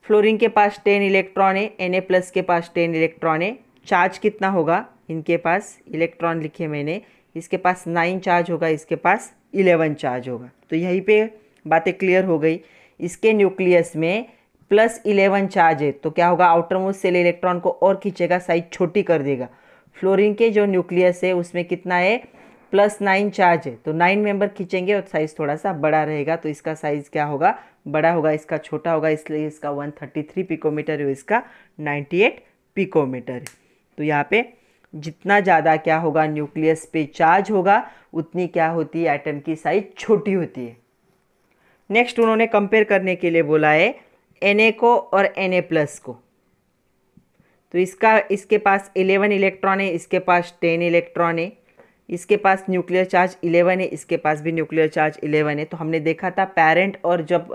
फ्लोरिन के पास टेन इलेक्ट्रॉन है एन प्लस के पास टेन इलेक्ट्रॉन है चार्ज कितना होगा इनके पास इलेक्ट्रॉन लिखे मैंने इसके पास नाइन चार्ज होगा इसके पास इलेवन चार्ज होगा तो यहीं पे बातें क्लियर हो गई इसके न्यूक्लियस में प्लस इलेवन चार्ज है तो क्या होगा आउटर मोस्ट सेल इलेक्ट्रॉन को और खींचेगा साइज छोटी कर देगा फ्लोरिन के जो न्यूक्लियस है उसमें कितना है प्लस नाइन चार्ज है तो नाइन मेंबर खींचेंगे और साइज थोड़ा सा बड़ा रहेगा तो इसका साइज क्या होगा बड़ा होगा इसका छोटा होगा इसलिए इसका 133 पिकोमीटर है इसका 98 पिकोमीटर तो यहाँ पे जितना ज़्यादा क्या होगा न्यूक्लियस पे चार्ज होगा उतनी क्या होती है एटम की साइज छोटी होती है नेक्स्ट उन्होंने कंपेयर करने के लिए बोला है एन को और एन प्लस को तो इसका इसके पास 11 इलेक्ट्रॉन है इसके पास 10 इलेक्ट्रॉन है इसके पास न्यूक्लियर चार्ज 11 है इसके पास भी न्यूक्लियर चार्ज 11 है तो हमने देखा था पेरेंट और जब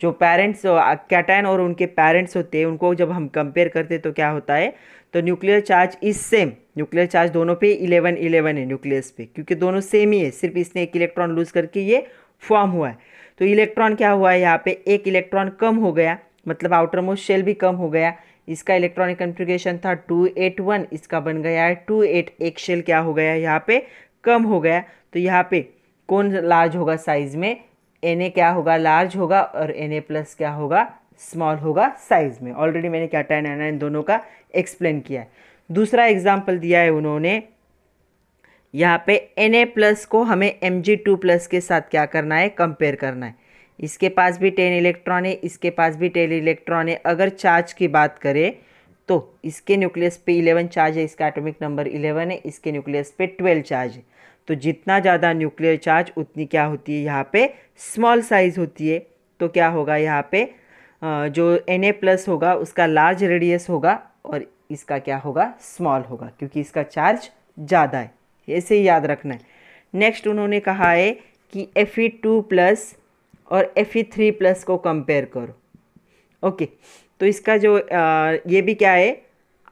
जो पेरेंट्स कैटाइन और उनके पेरेंट्स होते हैं उनको जब हम कंपेयर करते तो क्या होता है तो nuclear charge is same nuclear charge दोनों पे इलेवन इलेवन है न्यूक्लियस पे क्योंकि दोनों सेम ही है सिर्फ इसने एक इलेक्ट्रॉन लूज करके ये फॉर्म हुआ है तो इलेक्ट्रॉन क्या हुआ है यहाँ पे एक इलेक्ट्रॉन कम हो गया मतलब आउटर मोस्ट शेल भी कम हो गया इसका इलेक्ट्रॉनिक कन्फिग्रेशन था टू एट वन इसका बन गया है टू एट एक शेल क्या हो गया है यहाँ पे कम हो गया तो यहाँ पे कौन लार्ज होगा साइज में एन ए क्या होगा लार्ज होगा और एन ए प्लस क्या होगा स्मॉल होगा साइज में ऑलरेडी मैंने क्या टेन एन दोनों का एक्सप्लेन किया है दूसरा एग्जाम्पल दिया है उन्होंने यहाँ पे एन ए प्लस को हमें एम जी टू प्लस के साथ क्या करना है कंपेयर करना है इसके पास भी टेन इलेक्ट्रॉन है इसके पास भी टेन इलेक्ट्रॉन है अगर चार्ज की बात करें तो इसके न्यूक्लियस पे इलेवन चार्ज है इसका एटॉमिक नंबर इलेवन है इसके न्यूक्लियस पे ट्वेल्व चार्ज है तो जितना ज़्यादा न्यूक्लियर चार्ज उतनी क्या होती है यहाँ पे स्मॉल साइज़ होती है तो क्या होगा यहाँ पे जो एन प्लस होगा उसका लार्ज रेडियस होगा और इसका क्या होगा स्मॉल होगा क्योंकि इसका चार्ज ज़्यादा है ऐसे ही याद रखना है नेक्स्ट उन्होंने कहा है कि एफ ई टू प्लस और एफ ई थ्री प्लस को कंपेयर करो ओके तो इसका जो आ, ये भी क्या है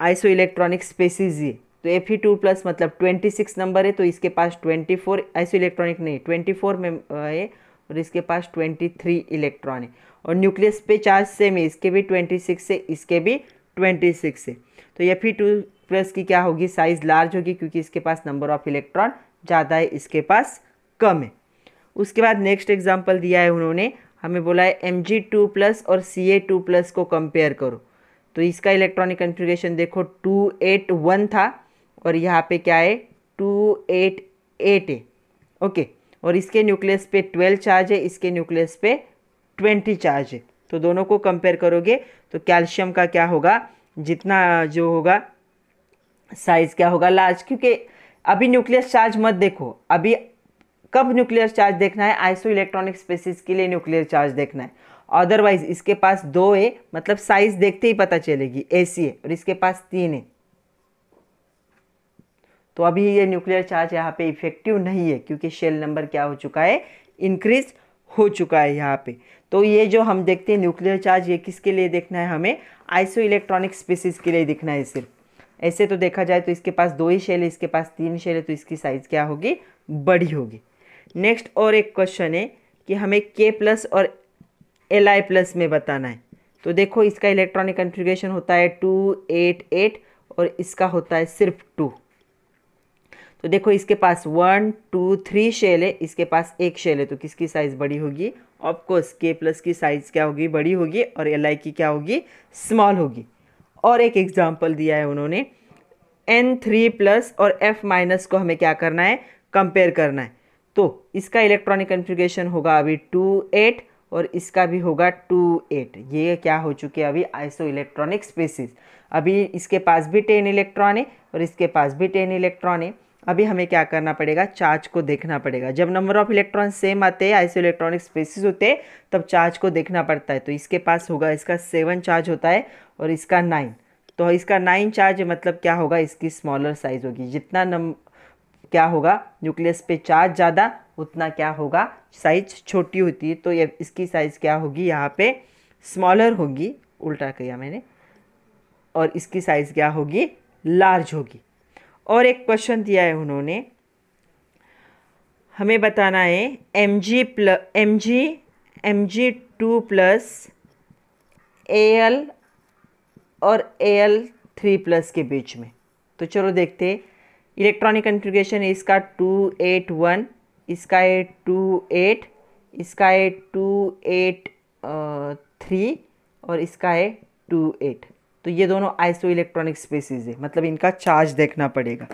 आइसो इलेक्ट्रॉनिक स्पेसीज ये तो एफ ई टू प्लस मतलब ट्वेंटी सिक्स नंबर है तो इसके पास ट्वेंटी फोर आइसो इलेक्ट्रॉनिक नहीं ट्वेंटी फोर में है और इसके पास ट्वेंटी थ्री इलेक्ट्रॉन है और न्यूक्लियस पे चार्ज सेम है इसके भी ट्वेंटी सिक्स है इसके भी ट्वेंटी सिक्स है तो एफ ई टू प्लस की क्या होगी साइज़ लार्ज होगी क्योंकि इसके पास नंबर ऑफ इलेक्ट्रॉन ज़्यादा है इसके पास कम है उसके बाद नेक्स्ट एग्जाम्पल दिया है उन्होंने हमें बोला है एम जी टू प्लस और सी ए टू प्लस को कंपेयर करो तो इसका इलेक्ट्रॉनिक कन्फिग्रेशन देखो टू एट वन था और यहाँ पे क्या है टू एट एट है ओके और इसके न्यूक्लियस पे ट्वेल्व चार्ज है इसके न्यूक्लियस पे ट्वेंटी चार्ज है तो दोनों को कंपेयर करोगे तो कैल्शियम का क्या होगा जितना जो होगा साइज़ क्या होगा लार्ज क्योंकि अभी न्यूक्लियस चार्ज मत देखो अभी कब न्यूक्लियर चार्ज देखना है आइसो इलेक्ट्रॉनिक स्पेसिस के लिए न्यूक्लियर चार्ज देखना है अदरवाइज इसके पास दो है मतलब साइज देखते ही पता चलेगी सी है और इसके पास तीन है तो अभी ये न्यूक्लियर चार्ज यहाँ पे इफेक्टिव नहीं है क्योंकि शेल नंबर क्या हो चुका है इंक्रीज हो चुका है यहाँ पे तो ये जो हम देखते हैं न्यूक्लियर चार्ज ये किसके लिए देखना है हमें आइसो इलेक्ट्रॉनिक स्पीसीज के लिए दिखना है सिर्फ ऐसे तो देखा जाए तो इसके पास दो ही शेल है इसके पास तीन शेल है तो इसकी साइज़ क्या होगी बड़ी होगी नेक्स्ट और एक क्वेश्चन है कि हमें के प्लस और एल आई प्लस में बताना है तो देखो इसका इलेक्ट्रॉनिक कन्फिग्रेशन होता है टू एट एट और इसका होता है सिर्फ टू तो देखो इसके पास वन टू थ्री शेल है इसके पास एक शेल है तो किसकी साइज़ बड़ी होगी ऑफकोर्स के प्लस की साइज़ क्या होगी बड़ी होगी और एल आई की क्या होगी स्मॉल होगी और एक एग्जाम्पल दिया है उन्होंने एन थ्री प्लस और एफ माइनस को हमें क्या करना है कंपेयर करना है तो इसका इलेक्ट्रॉनिक कन्फिग्रेशन होगा अभी टू एट और इसका भी होगा टू एट ये क्या हो चुके अभी आइसो इलेक्ट्रॉनिक स्पेसिस अभी इसके पास भी टेन इलेक्ट्रॉन है और इसके पास भी टेन इलेक्ट्रॉन है अभी हमें क्या करना पड़ेगा चार्ज को देखना पड़ेगा जब नंबर ऑफ इलेक्ट्रॉन सेम आते हैं आइसो इलेक्ट्रॉनिक स्पेसिस होते हैं तब चार्ज को देखना पड़ता है तो इसके पास होगा इसका सेवन चार्ज होता है और इसका नाइन तो इसका नाइन चार्ज मतलब क्या होगा इसकी स्मॉलर साइज़ होगी जितना नंबर क्या होगा न्यूक्लियस पे चार्ज ज़्यादा उतना क्या होगा साइज छोटी होती है तो ये इसकी साइज़ क्या होगी यहाँ पे स्मॉलर होगी उल्टा किया मैंने और इसकी साइज़ क्या होगी लार्ज होगी और एक क्वेश्चन दिया है उन्होंने हमें बताना है M G plus M G M G two plus A L और ए एल थ्री प्लस के बीच में तो चलो देखते हैं इलेक्ट्रॉनिक कन्फिग्रेशन है इसका टू एट वन इसका है टू एट इसका है टू एट थ्री और इसका है टू एट तो ये दोनों आइसो इलेक्ट्रॉनिक स्पेसिस है मतलब इनका चार्ज देखना पड़ेगा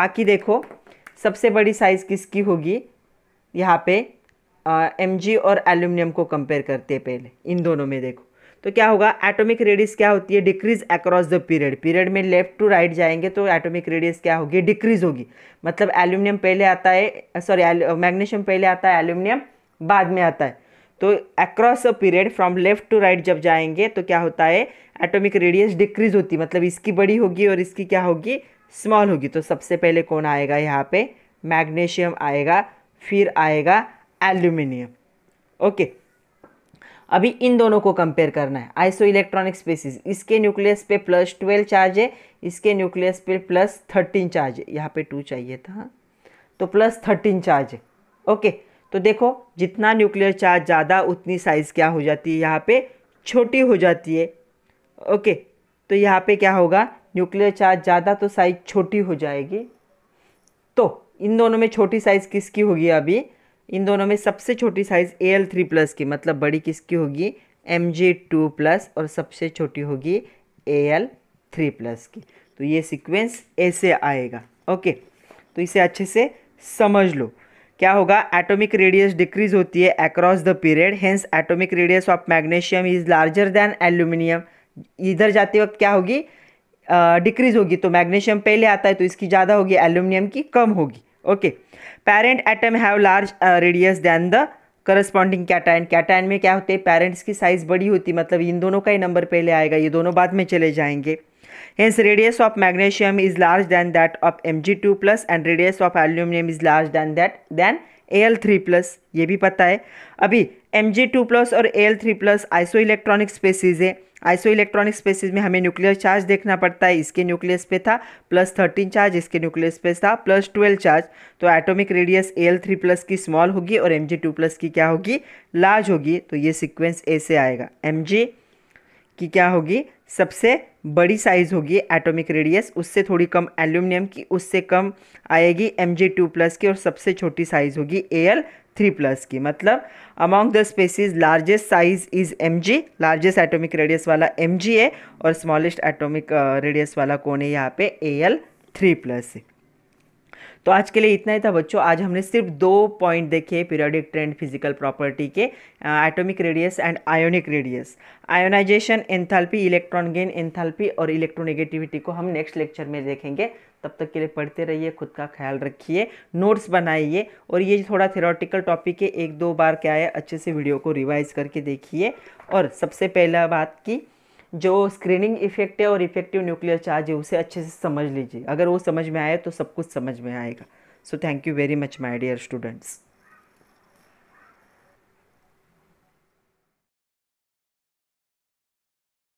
बाकी देखो सबसे बड़ी साइज़ किसकी होगी यहाँ पे एम uh, और एल्यूमिनियम को कंपेयर करते हैं पहले इन दोनों में देखो तो क्या होगा एटॉमिक रेडियस क्या होती है decrease across the period period में लेफ्ट टू राइट जाएंगे तो एटॉमिक रेडियस क्या होगी डिक्रीज होगी मतलब एल्यूमिनियम पहले आता है सॉरी मैग्नीशियम पहले आता है एल्यूमिनियम बाद में आता है तो across a period from left to right जब जाएंगे तो क्या होता है एटॉमिक रेडियस डिक्रीज होती है मतलब इसकी बड़ी होगी और इसकी क्या होगी स्मॉल होगी तो सबसे पहले कौन आएगा यहाँ पे मैग्नीशियम आएगा फिर आएगा एल्यूमिनियम ओके अभी इन दोनों को कंपेयर करना है आइसो इलेक्ट्रॉनिक स्पेसिस इसके न्यूक्लियस पे प्लस ट्वेल्व चार्ज है इसके न्यूक्लियस पे प्लस थर्टीन चार्ज है यहाँ पे टू चाहिए था हाँ। तो प्लस थर्टीन चार्ज है ओके तो देखो जितना न्यूक्लियर चार्ज ज़्यादा उतनी साइज़ क्या हो जाती है यहाँ पे छोटी हो जाती है ओके तो यहाँ पे क्या होगा न्यूक्लियर चार्ज ज़्यादा तो साइज़ छोटी हो जाएगी तो इन दोनों में छोटी साइज़ किसकी होगी अभी इन दोनों में सबसे छोटी size A L three plus की मतलब बड़ी किसकी होगी एम जे टू प्लस और सबसे छोटी होगी ए एल थ्री प्लस की तो ये सीक्वेंस ऐसे आएगा ओके तो इसे अच्छे से समझ लो क्या होगा एटॉमिक रेडियस डिक्रीज होती है across the period hence atomic radius of magnesium is larger than aluminium इधर जाते वक्त क्या होगी डिक्रीज uh, होगी तो मैग्नीशियम पहले आता है तो इसकी ज़्यादा होगी एल्यूमिनियम की कम होगी okay parent atom have large radius than the corresponding cation cation में क्या होते हैं पेरेंट्स की साइज़ बड़ी होती मतलब इन दोनों का ही नंबर पहले आएगा ये दोनों बाद में चले जाएंगे is large than that of M G two plus and radius of aluminium is large than that than A L three plus ये भी पता है अभी टू प्लस और three plus isoelectronic species है आइसो इलेक्ट्रॉनिक स्पेसिस में हमें nuclear charge देखना पड़ता है इसके न्यूक्लियस पे था प्लस थर्टीन चार्ज इसके न्यूक्लियस पे था प्लस ट्वेल्व चार्ज तो atomic radius L three plus की स्मॉल होगी और एम जी टू प्लस की क्या होगी लार्ज होगी तो ये ए ऐसे आएगा एम जी की क्या होगी सबसे बड़ी साइज़ होगी एटॉमिक रेडियस उससे थोड़ी कम एल्यूमिनियम की उससे कम आएगी एम जी टू प्लस की और सबसे छोटी साइज़ होगी ए एल थ्री प्लस की मतलब among the species largest size is M G largest atomic radius वाला एम जी है और स्मॉलेस्ट एटोमिक रेडियस वाला कौन है यहाँ पे ए एल थ्री प्लस है तो आज के लिए इतना ही था बच्चों आज हमने सिर्फ दो पॉइंट देखे पीरियडिक ट्रेंड फिजिकल प्रॉपर्टी के atomic radius and ionic radius ionization enthalpy electron gain enthalpy और इलेक्ट्रोनेगेटिविटी को हम नेक्स्ट लेक्चर में देखेंगे तब तक के लिए पढ़ते रहिए खुद का ख्याल रखिए नोट्स बनाइए और ये थोड़ा थेरोटिकल टॉपिक है एक दो बार क्या है अच्छे से वीडियो को रिवाइज करके देखिए और सबसे पहला बात की जो स्क्रीनिंग इफेक्ट है और इफेक्टिव न्यूक्लियर चार्ज है उसे अच्छे से समझ लीजिए अगर वो समझ में आए तो सब कुछ समझ में आएगा so thank you very much my dear students